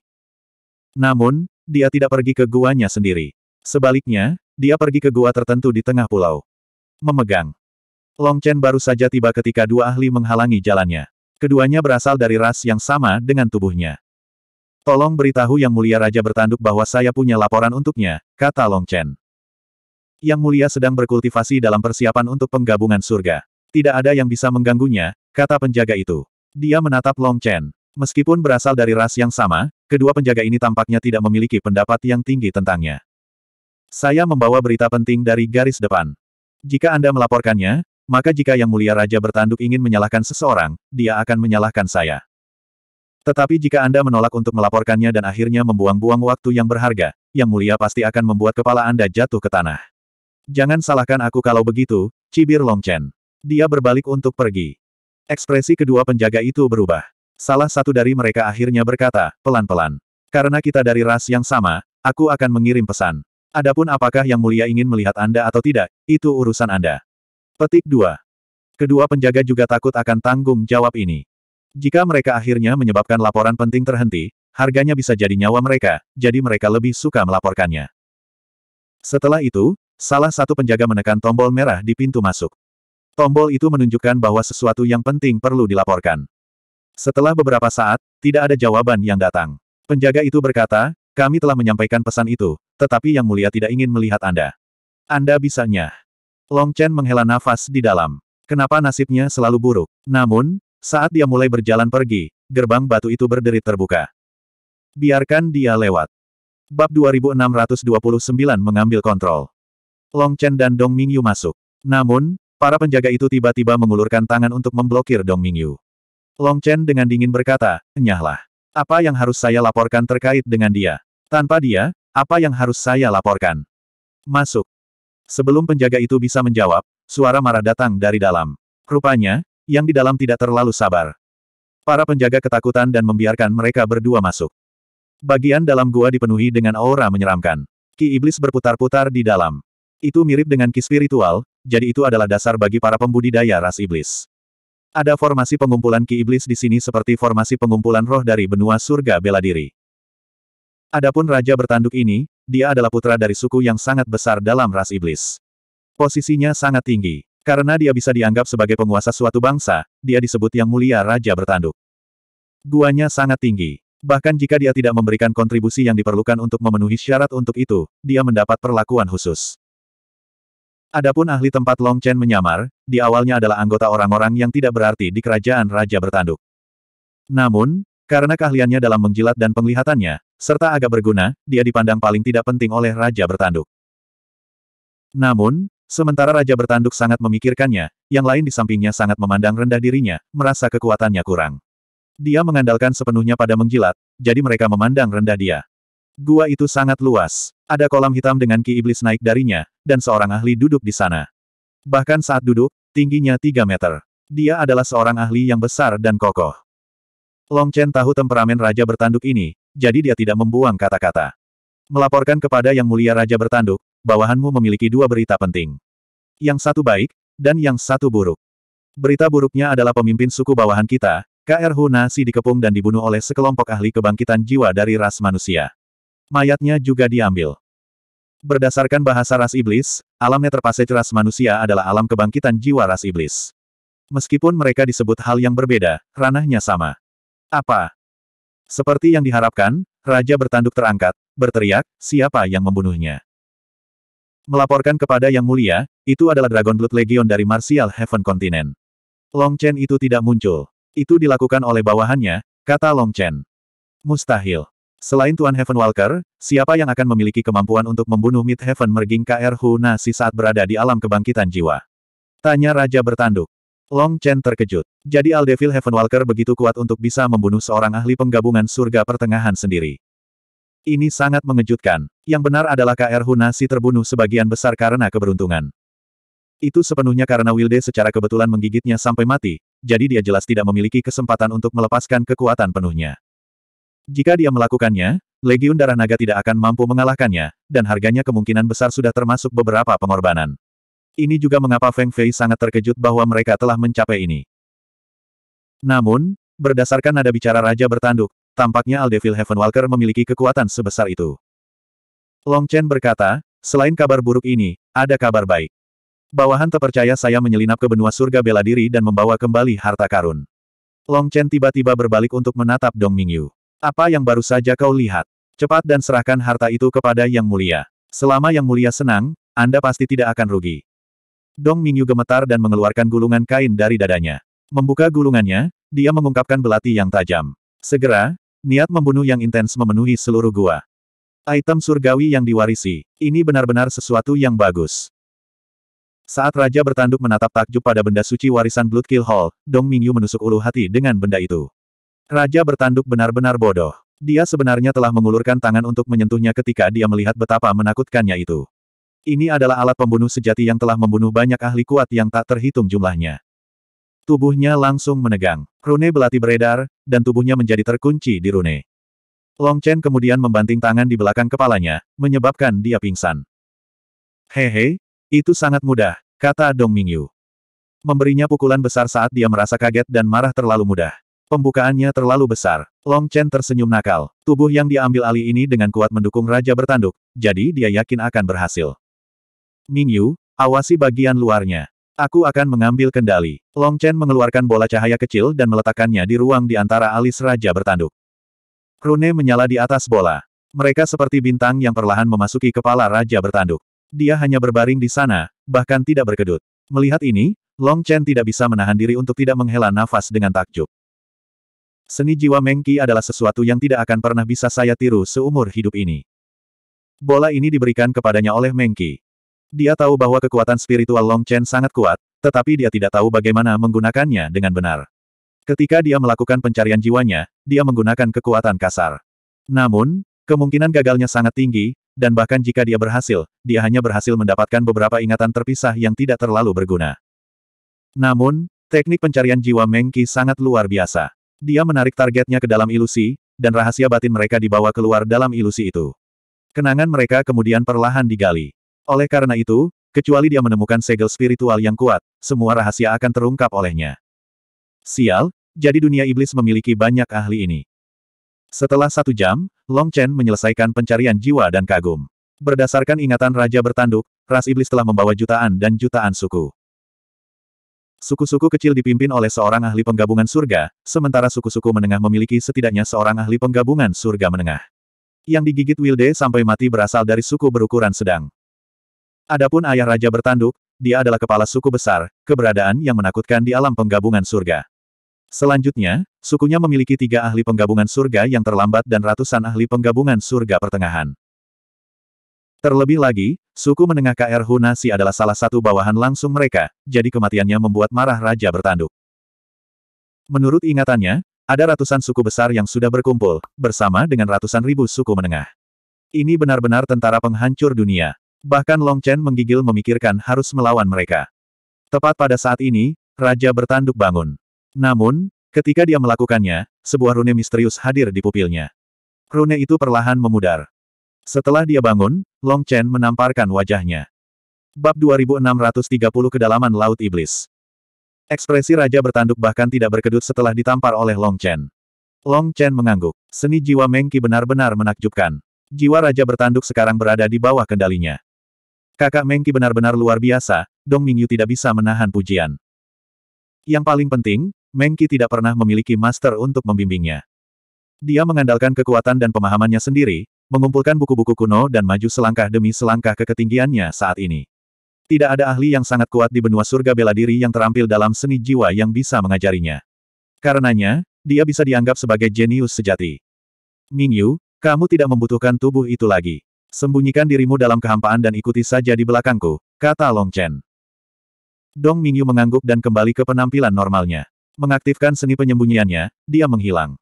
Speaker 1: Namun, dia tidak pergi ke guanya sendiri. Sebaliknya, dia pergi ke gua tertentu di tengah pulau. Memegang. Long Chen baru saja tiba ketika dua ahli menghalangi jalannya. Keduanya berasal dari ras yang sama dengan tubuhnya. Tolong beritahu Yang Mulia Raja bertanduk bahwa saya punya laporan untuknya, kata Long Chen. Yang Mulia sedang berkultivasi dalam persiapan untuk penggabungan surga. Tidak ada yang bisa mengganggunya, kata penjaga itu. Dia menatap Long Chen. Meskipun berasal dari ras yang sama, kedua penjaga ini tampaknya tidak memiliki pendapat yang tinggi tentangnya. Saya membawa berita penting dari garis depan. Jika Anda melaporkannya, maka jika Yang Mulia Raja bertanduk ingin menyalahkan seseorang, dia akan menyalahkan saya. Tetapi jika Anda menolak untuk melaporkannya dan akhirnya membuang-buang waktu yang berharga, Yang Mulia pasti akan membuat kepala Anda jatuh ke tanah. Jangan salahkan aku kalau begitu, cibir Longchen. Dia berbalik untuk pergi. Ekspresi kedua penjaga itu berubah. Salah satu dari mereka akhirnya berkata, pelan-pelan. Karena kita dari ras yang sama, aku akan mengirim pesan. Adapun apakah yang mulia ingin melihat Anda atau tidak, itu urusan Anda. Petik 2. Kedua penjaga juga takut akan tanggung jawab ini. Jika mereka akhirnya menyebabkan laporan penting terhenti, harganya bisa jadi nyawa mereka, jadi mereka lebih suka melaporkannya. Setelah itu, salah satu penjaga menekan tombol merah di pintu masuk. Tombol itu menunjukkan bahwa sesuatu yang penting perlu dilaporkan. Setelah beberapa saat, tidak ada jawaban yang datang. Penjaga itu berkata, kami telah menyampaikan pesan itu, tetapi Yang Mulia tidak ingin melihat Anda. Anda bisanya. Long Chen menghela nafas di dalam. Kenapa nasibnya selalu buruk? Namun, saat dia mulai berjalan pergi, gerbang batu itu berderit terbuka. Biarkan dia lewat. Bab 2629 mengambil kontrol. Long Chen dan Dong Mingyu masuk. Namun, para penjaga itu tiba-tiba mengulurkan tangan untuk memblokir Dong Mingyu. Long Chen dengan dingin berkata, enyahlah. Apa yang harus saya laporkan terkait dengan dia? Tanpa dia, apa yang harus saya laporkan? Masuk. Sebelum penjaga itu bisa menjawab, suara marah datang dari dalam. Rupanya, yang di dalam tidak terlalu sabar. Para penjaga ketakutan dan membiarkan mereka berdua masuk. Bagian dalam gua dipenuhi dengan aura menyeramkan. Ki iblis berputar-putar di dalam. Itu mirip dengan ki spiritual, jadi itu adalah dasar bagi para pembudidaya ras iblis. Ada formasi pengumpulan ki iblis di sini seperti formasi pengumpulan roh dari benua surga bela diri. Adapun raja bertanduk ini, dia adalah putra dari suku yang sangat besar dalam ras iblis. Posisinya sangat tinggi. Karena dia bisa dianggap sebagai penguasa suatu bangsa, dia disebut yang mulia raja bertanduk. Guanya sangat tinggi. Bahkan jika dia tidak memberikan kontribusi yang diperlukan untuk memenuhi syarat untuk itu, dia mendapat perlakuan khusus. Adapun ahli tempat Long Chen menyamar, di awalnya adalah anggota orang-orang yang tidak berarti di kerajaan Raja Bertanduk. Namun, karena keahliannya dalam menjilat dan penglihatannya, serta agak berguna, dia dipandang paling tidak penting oleh Raja Bertanduk. Namun, sementara Raja Bertanduk sangat memikirkannya, yang lain di sampingnya sangat memandang rendah dirinya, merasa kekuatannya kurang. Dia mengandalkan sepenuhnya pada menjilat, jadi mereka memandang rendah dia. Gua itu sangat luas. Ada kolam hitam dengan ki iblis naik darinya, dan seorang ahli duduk di sana. Bahkan saat duduk, tingginya 3 meter. Dia adalah seorang ahli yang besar dan kokoh. Long Chen tahu temperamen Raja Bertanduk ini, jadi dia tidak membuang kata-kata. Melaporkan kepada Yang Mulia Raja Bertanduk, bawahanmu memiliki dua berita penting. Yang satu baik, dan yang satu buruk. Berita buruknya adalah pemimpin suku bawahan kita, KR si dikepung dan dibunuh oleh sekelompok ahli kebangkitan jiwa dari ras manusia. Mayatnya juga diambil. Berdasarkan bahasa ras iblis, alam neterpasej ras manusia adalah alam kebangkitan jiwa ras iblis. Meskipun mereka disebut hal yang berbeda, ranahnya sama. Apa? Seperti yang diharapkan, Raja bertanduk terangkat, berteriak, siapa yang membunuhnya? Melaporkan kepada Yang Mulia, itu adalah Dragon Blood Legion dari Martial Heaven Continent. Long Chen itu tidak muncul. Itu dilakukan oleh bawahannya, kata Long Chen. Mustahil. Selain Tuan Heaven Walker, siapa yang akan memiliki kemampuan untuk membunuh Mid Heaven Merging KR Hu saat berada di alam kebangkitan jiwa? Tanya Raja bertanduk. Long Chen terkejut. Jadi Aldevil Heaven Walker begitu kuat untuk bisa membunuh seorang ahli penggabungan surga pertengahan sendiri. Ini sangat mengejutkan. Yang benar adalah KR Hu terbunuh sebagian besar karena keberuntungan. Itu sepenuhnya karena Wilde secara kebetulan menggigitnya sampai mati, jadi dia jelas tidak memiliki kesempatan untuk melepaskan kekuatan penuhnya. Jika dia melakukannya, Legiun Darah Naga tidak akan mampu mengalahkannya, dan harganya kemungkinan besar sudah termasuk beberapa pengorbanan. Ini juga mengapa Feng Fei sangat terkejut bahwa mereka telah mencapai ini. Namun, berdasarkan nada bicara Raja Bertanduk, tampaknya Aldevil Walker memiliki kekuatan sebesar itu. Long Chen berkata, selain kabar buruk ini, ada kabar baik. Bawahan terpercaya saya menyelinap ke benua surga bela diri dan membawa kembali harta karun. Long Chen tiba-tiba berbalik untuk menatap Dong Mingyu. Apa yang baru saja kau lihat? Cepat dan serahkan harta itu kepada Yang Mulia. Selama Yang Mulia senang, Anda pasti tidak akan rugi. Dong Mingyu gemetar dan mengeluarkan gulungan kain dari dadanya. Membuka gulungannya, dia mengungkapkan belati yang tajam. Segera, niat membunuh yang intens memenuhi seluruh gua. Item surgawi yang diwarisi, ini benar-benar sesuatu yang bagus. Saat Raja bertanduk menatap takjub pada benda suci warisan Blood Kill Hall, Dong Mingyu menusuk ulu hati dengan benda itu. Raja bertanduk benar-benar bodoh. Dia sebenarnya telah mengulurkan tangan untuk menyentuhnya ketika dia melihat betapa menakutkannya itu. Ini adalah alat pembunuh sejati yang telah membunuh banyak ahli kuat yang tak terhitung jumlahnya. Tubuhnya langsung menegang. Rune belati beredar, dan tubuhnya menjadi terkunci di Rune. Long Chen kemudian membanting tangan di belakang kepalanya, menyebabkan dia pingsan. Hehe, itu sangat mudah, kata Dong Mingyu memberinya pukulan besar saat dia merasa kaget dan marah terlalu mudah. Pembukaannya terlalu besar. Long Chen tersenyum nakal. Tubuh yang diambil alih ini dengan kuat mendukung Raja Bertanduk, jadi dia yakin akan berhasil. Ming Yu, awasi bagian luarnya. Aku akan mengambil kendali. Long Chen mengeluarkan bola cahaya kecil dan meletakkannya di ruang di antara alis Raja Bertanduk. Rune menyala di atas bola. Mereka seperti bintang yang perlahan memasuki kepala Raja Bertanduk. Dia hanya berbaring di sana, bahkan tidak berkedut. Melihat ini, Long Chen tidak bisa menahan diri untuk tidak menghela nafas dengan takjub. Seni jiwa Mengki adalah sesuatu yang tidak akan pernah bisa saya tiru seumur hidup ini. Bola ini diberikan kepadanya oleh Mengki. Dia tahu bahwa kekuatan spiritual Long Chen sangat kuat, tetapi dia tidak tahu bagaimana menggunakannya dengan benar. Ketika dia melakukan pencarian jiwanya, dia menggunakan kekuatan kasar. Namun, kemungkinan gagalnya sangat tinggi, dan bahkan jika dia berhasil, dia hanya berhasil mendapatkan beberapa ingatan terpisah yang tidak terlalu berguna. Namun, teknik pencarian jiwa Mengki sangat luar biasa. Dia menarik targetnya ke dalam ilusi, dan rahasia batin mereka dibawa keluar dalam ilusi itu. Kenangan mereka kemudian perlahan digali. Oleh karena itu, kecuali dia menemukan segel spiritual yang kuat, semua rahasia akan terungkap olehnya. Sial, jadi dunia iblis memiliki banyak ahli ini. Setelah satu jam, Long Chen menyelesaikan pencarian jiwa dan kagum. Berdasarkan ingatan Raja Bertanduk, ras iblis telah membawa jutaan dan jutaan suku. Suku-suku kecil dipimpin oleh seorang ahli penggabungan surga, sementara suku-suku menengah memiliki setidaknya seorang ahli penggabungan surga menengah. Yang digigit Wilde sampai mati berasal dari suku berukuran sedang. Adapun ayah raja bertanduk, dia adalah kepala suku besar, keberadaan yang menakutkan di alam penggabungan surga. Selanjutnya, sukunya memiliki tiga ahli penggabungan surga yang terlambat dan ratusan ahli penggabungan surga pertengahan. Terlebih lagi, Suku menengah KR Hunasi adalah salah satu bawahan langsung mereka, jadi kematiannya membuat marah raja bertanduk. Menurut ingatannya, ada ratusan suku besar yang sudah berkumpul, bersama dengan ratusan ribu suku menengah. Ini benar-benar tentara penghancur dunia. Bahkan Long Chen menggigil memikirkan harus melawan mereka. Tepat pada saat ini, Raja bertanduk bangun. Namun, ketika dia melakukannya, sebuah rune misterius hadir di pupilnya. Rune itu perlahan memudar. Setelah dia bangun, Long Chen menamparkan wajahnya. Bab 2630 Kedalaman Laut Iblis Ekspresi raja bertanduk bahkan tidak berkedut setelah ditampar oleh Long Chen. Long Chen mengangguk. Seni jiwa Mengki benar-benar menakjubkan. Jiwa raja bertanduk sekarang berada di bawah kendalinya. Kakak Mengki benar-benar luar biasa, Dong Mingyu tidak bisa menahan pujian. Yang paling penting, Mengki tidak pernah memiliki master untuk membimbingnya. Dia mengandalkan kekuatan dan pemahamannya sendiri, mengumpulkan buku-buku kuno dan maju selangkah demi selangkah ke ketinggiannya saat ini. Tidak ada ahli yang sangat kuat di benua surga bela diri yang terampil dalam seni jiwa yang bisa mengajarinya. Karenanya, dia bisa dianggap sebagai jenius sejati. Yu, kamu tidak membutuhkan tubuh itu lagi. Sembunyikan dirimu dalam kehampaan dan ikuti saja di belakangku, kata Long Chen. Dong Yu mengangguk dan kembali ke penampilan normalnya. Mengaktifkan seni penyembunyiannya, dia menghilang.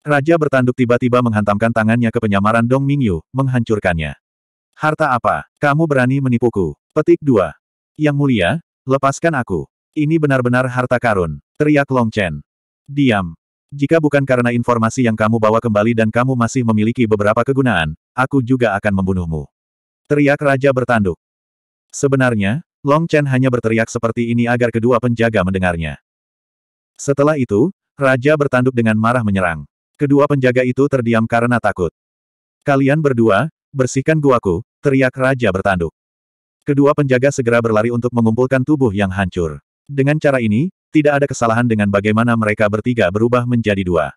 Speaker 1: Raja bertanduk tiba-tiba menghantamkan tangannya ke penyamaran Dong Mingyu, menghancurkannya. Harta apa? Kamu berani menipuku. Petik 2. Yang mulia, lepaskan aku. Ini benar-benar harta karun. Teriak Long Chen. Diam. Jika bukan karena informasi yang kamu bawa kembali dan kamu masih memiliki beberapa kegunaan, aku juga akan membunuhmu. Teriak Raja bertanduk. Sebenarnya, Long Chen hanya berteriak seperti ini agar kedua penjaga mendengarnya. Setelah itu, Raja bertanduk dengan marah menyerang. Kedua penjaga itu terdiam karena takut. Kalian berdua, bersihkan guaku, teriak raja bertanduk. Kedua penjaga segera berlari untuk mengumpulkan tubuh yang hancur. Dengan cara ini, tidak ada kesalahan dengan bagaimana mereka bertiga berubah menjadi dua.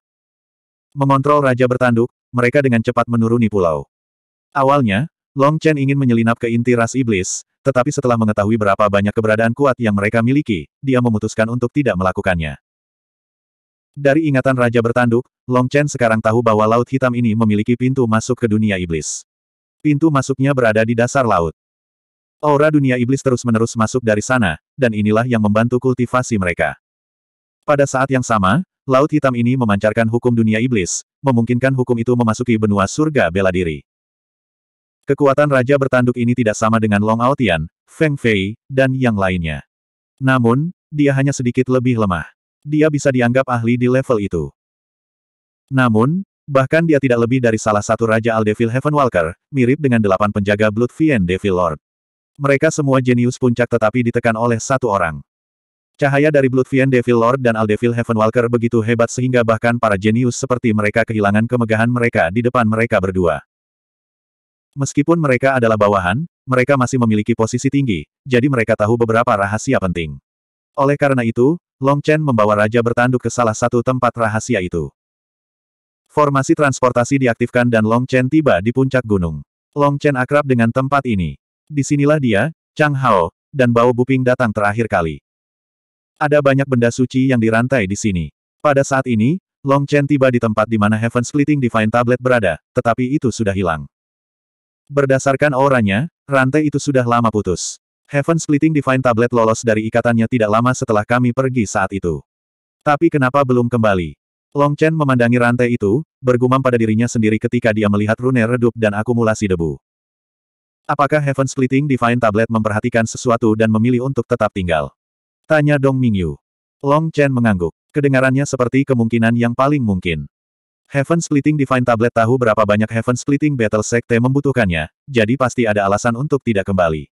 Speaker 1: Mengontrol raja bertanduk, mereka dengan cepat menuruni pulau. Awalnya, Long Chen ingin menyelinap ke inti ras iblis, tetapi setelah mengetahui berapa banyak keberadaan kuat yang mereka miliki, dia memutuskan untuk tidak melakukannya. Dari ingatan Raja Bertanduk, Long Chen sekarang tahu bahwa Laut Hitam ini memiliki pintu masuk ke dunia iblis. Pintu masuknya berada di dasar laut. Aura dunia iblis terus-menerus masuk dari sana, dan inilah yang membantu kultivasi mereka. Pada saat yang sama, Laut Hitam ini memancarkan hukum dunia iblis, memungkinkan hukum itu memasuki benua surga bela diri. Kekuatan Raja Bertanduk ini tidak sama dengan Long Aotian, Feng Fei, dan yang lainnya. Namun, dia hanya sedikit lebih lemah dia bisa dianggap ahli di level itu. Namun, bahkan dia tidak lebih dari salah satu Raja Aldevil Heavenwalker, mirip dengan delapan penjaga Blood Fiend Devil Lord. Mereka semua jenius puncak tetapi ditekan oleh satu orang. Cahaya dari Bloodfiend Devil Lord dan Aldevil Heavenwalker begitu hebat sehingga bahkan para jenius seperti mereka kehilangan kemegahan mereka di depan mereka berdua. Meskipun mereka adalah bawahan, mereka masih memiliki posisi tinggi, jadi mereka tahu beberapa rahasia penting. Oleh karena itu, Long Chen membawa raja bertanduk ke salah satu tempat rahasia itu. Formasi transportasi diaktifkan dan Long Chen tiba di puncak gunung. Long Chen akrab dengan tempat ini. Disinilah dia, Chang Hao, dan Bao Buping datang terakhir kali. Ada banyak benda suci yang dirantai di sini. Pada saat ini, Long Chen tiba di tempat di mana Heaven Splitting Divine Tablet berada, tetapi itu sudah hilang. Berdasarkan auranya, rantai itu sudah lama putus. Heaven Splitting Divine Tablet lolos dari ikatannya tidak lama setelah kami pergi saat itu. Tapi kenapa belum kembali? Long Chen memandangi rantai itu, bergumam pada dirinya sendiri ketika dia melihat rune redup dan akumulasi debu. Apakah Heaven Splitting Divine Tablet memperhatikan sesuatu dan memilih untuk tetap tinggal? Tanya Dong Mingyu. Long Chen mengangguk. Kedengarannya seperti kemungkinan yang paling mungkin. Heaven Splitting Divine Tablet tahu berapa banyak Heaven Splitting Battle Sekte membutuhkannya, jadi pasti ada alasan untuk tidak kembali.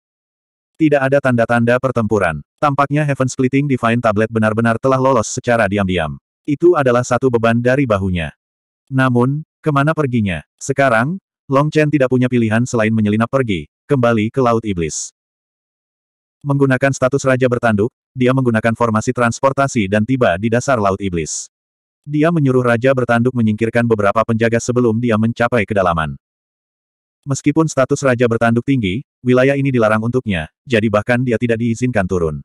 Speaker 1: Tidak ada tanda-tanda pertempuran. Tampaknya Heaven Splitting Divine Tablet benar-benar telah lolos secara diam-diam. Itu adalah satu beban dari bahunya. Namun, kemana perginya? Sekarang, Long Chen tidak punya pilihan selain menyelinap pergi, kembali ke Laut Iblis. Menggunakan status Raja Bertanduk, dia menggunakan formasi transportasi dan tiba di dasar Laut Iblis. Dia menyuruh Raja Bertanduk menyingkirkan beberapa penjaga sebelum dia mencapai kedalaman. Meskipun status raja bertanduk tinggi, wilayah ini dilarang untuknya, jadi bahkan dia tidak diizinkan turun.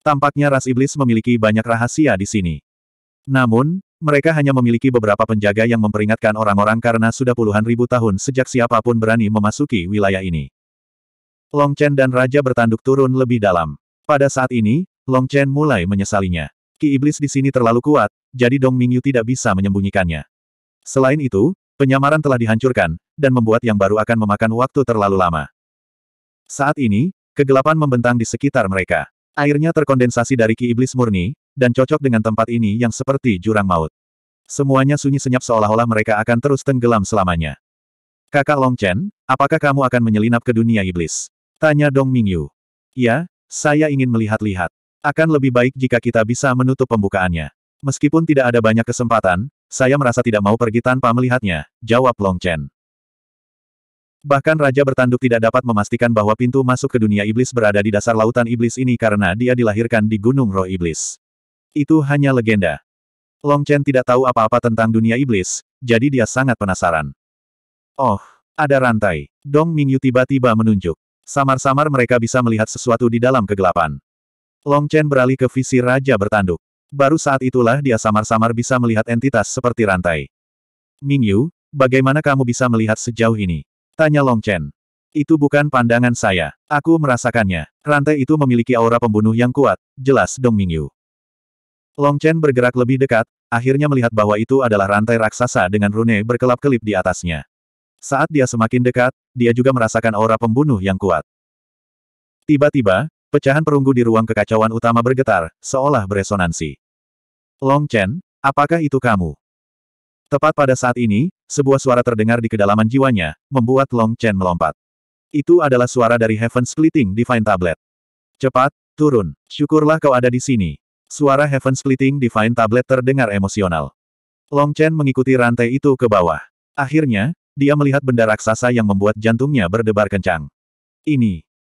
Speaker 1: Tampaknya ras iblis memiliki banyak rahasia di sini. Namun, mereka hanya memiliki beberapa penjaga yang memperingatkan orang-orang karena sudah puluhan ribu tahun sejak siapapun berani memasuki wilayah ini. Long Chen dan Raja bertanduk turun lebih dalam. Pada saat ini, Long Chen mulai menyesalinya. Ki Iblis di sini terlalu kuat, jadi Dong Mingyu tidak bisa menyembunyikannya. Selain itu, Penyamaran telah dihancurkan, dan membuat yang baru akan memakan waktu terlalu lama. Saat ini, kegelapan membentang di sekitar mereka. Airnya terkondensasi dari ki iblis murni, dan cocok dengan tempat ini yang seperti jurang maut. Semuanya sunyi senyap seolah-olah mereka akan terus tenggelam selamanya. Kakak Long Chen, apakah kamu akan menyelinap ke dunia iblis? Tanya Dong Mingyu. Ya, saya ingin melihat-lihat. Akan lebih baik jika kita bisa menutup pembukaannya. Meskipun tidak ada banyak kesempatan, saya merasa tidak mau pergi tanpa melihatnya, jawab Long Chen. Bahkan Raja Bertanduk tidak dapat memastikan bahwa pintu masuk ke dunia iblis berada di dasar lautan iblis ini karena dia dilahirkan di Gunung Roh Iblis. Itu hanya legenda. Long Chen tidak tahu apa-apa tentang dunia iblis, jadi dia sangat penasaran. Oh, ada rantai. Dong Mingyu tiba-tiba menunjuk. Samar-samar mereka bisa melihat sesuatu di dalam kegelapan. Long Chen beralih ke visi Raja Bertanduk baru saat itulah dia samar-samar bisa melihat entitas seperti rantai. Ming Yu, bagaimana kamu bisa melihat sejauh ini? Tanya Long Chen. Itu bukan pandangan saya. Aku merasakannya. Rantai itu memiliki aura pembunuh yang kuat, jelas Dong Ming Yu. Long Chen bergerak lebih dekat, akhirnya melihat bahwa itu adalah rantai raksasa dengan rune berkelap-kelip di atasnya. Saat dia semakin dekat, dia juga merasakan aura pembunuh yang kuat. Tiba-tiba, pecahan perunggu di ruang kekacauan utama bergetar, seolah beresonansi. Long Chen, apakah itu kamu? Tepat pada saat ini, sebuah suara terdengar di kedalaman jiwanya, membuat Long Chen melompat. Itu adalah suara dari Heaven Splitting Divine Tablet. Cepat, turun. Syukurlah kau ada di sini. Suara Heaven Splitting Divine Tablet terdengar emosional. Long Chen mengikuti rantai itu ke bawah. Akhirnya, dia melihat benda raksasa yang membuat jantungnya berdebar kencang. Ini,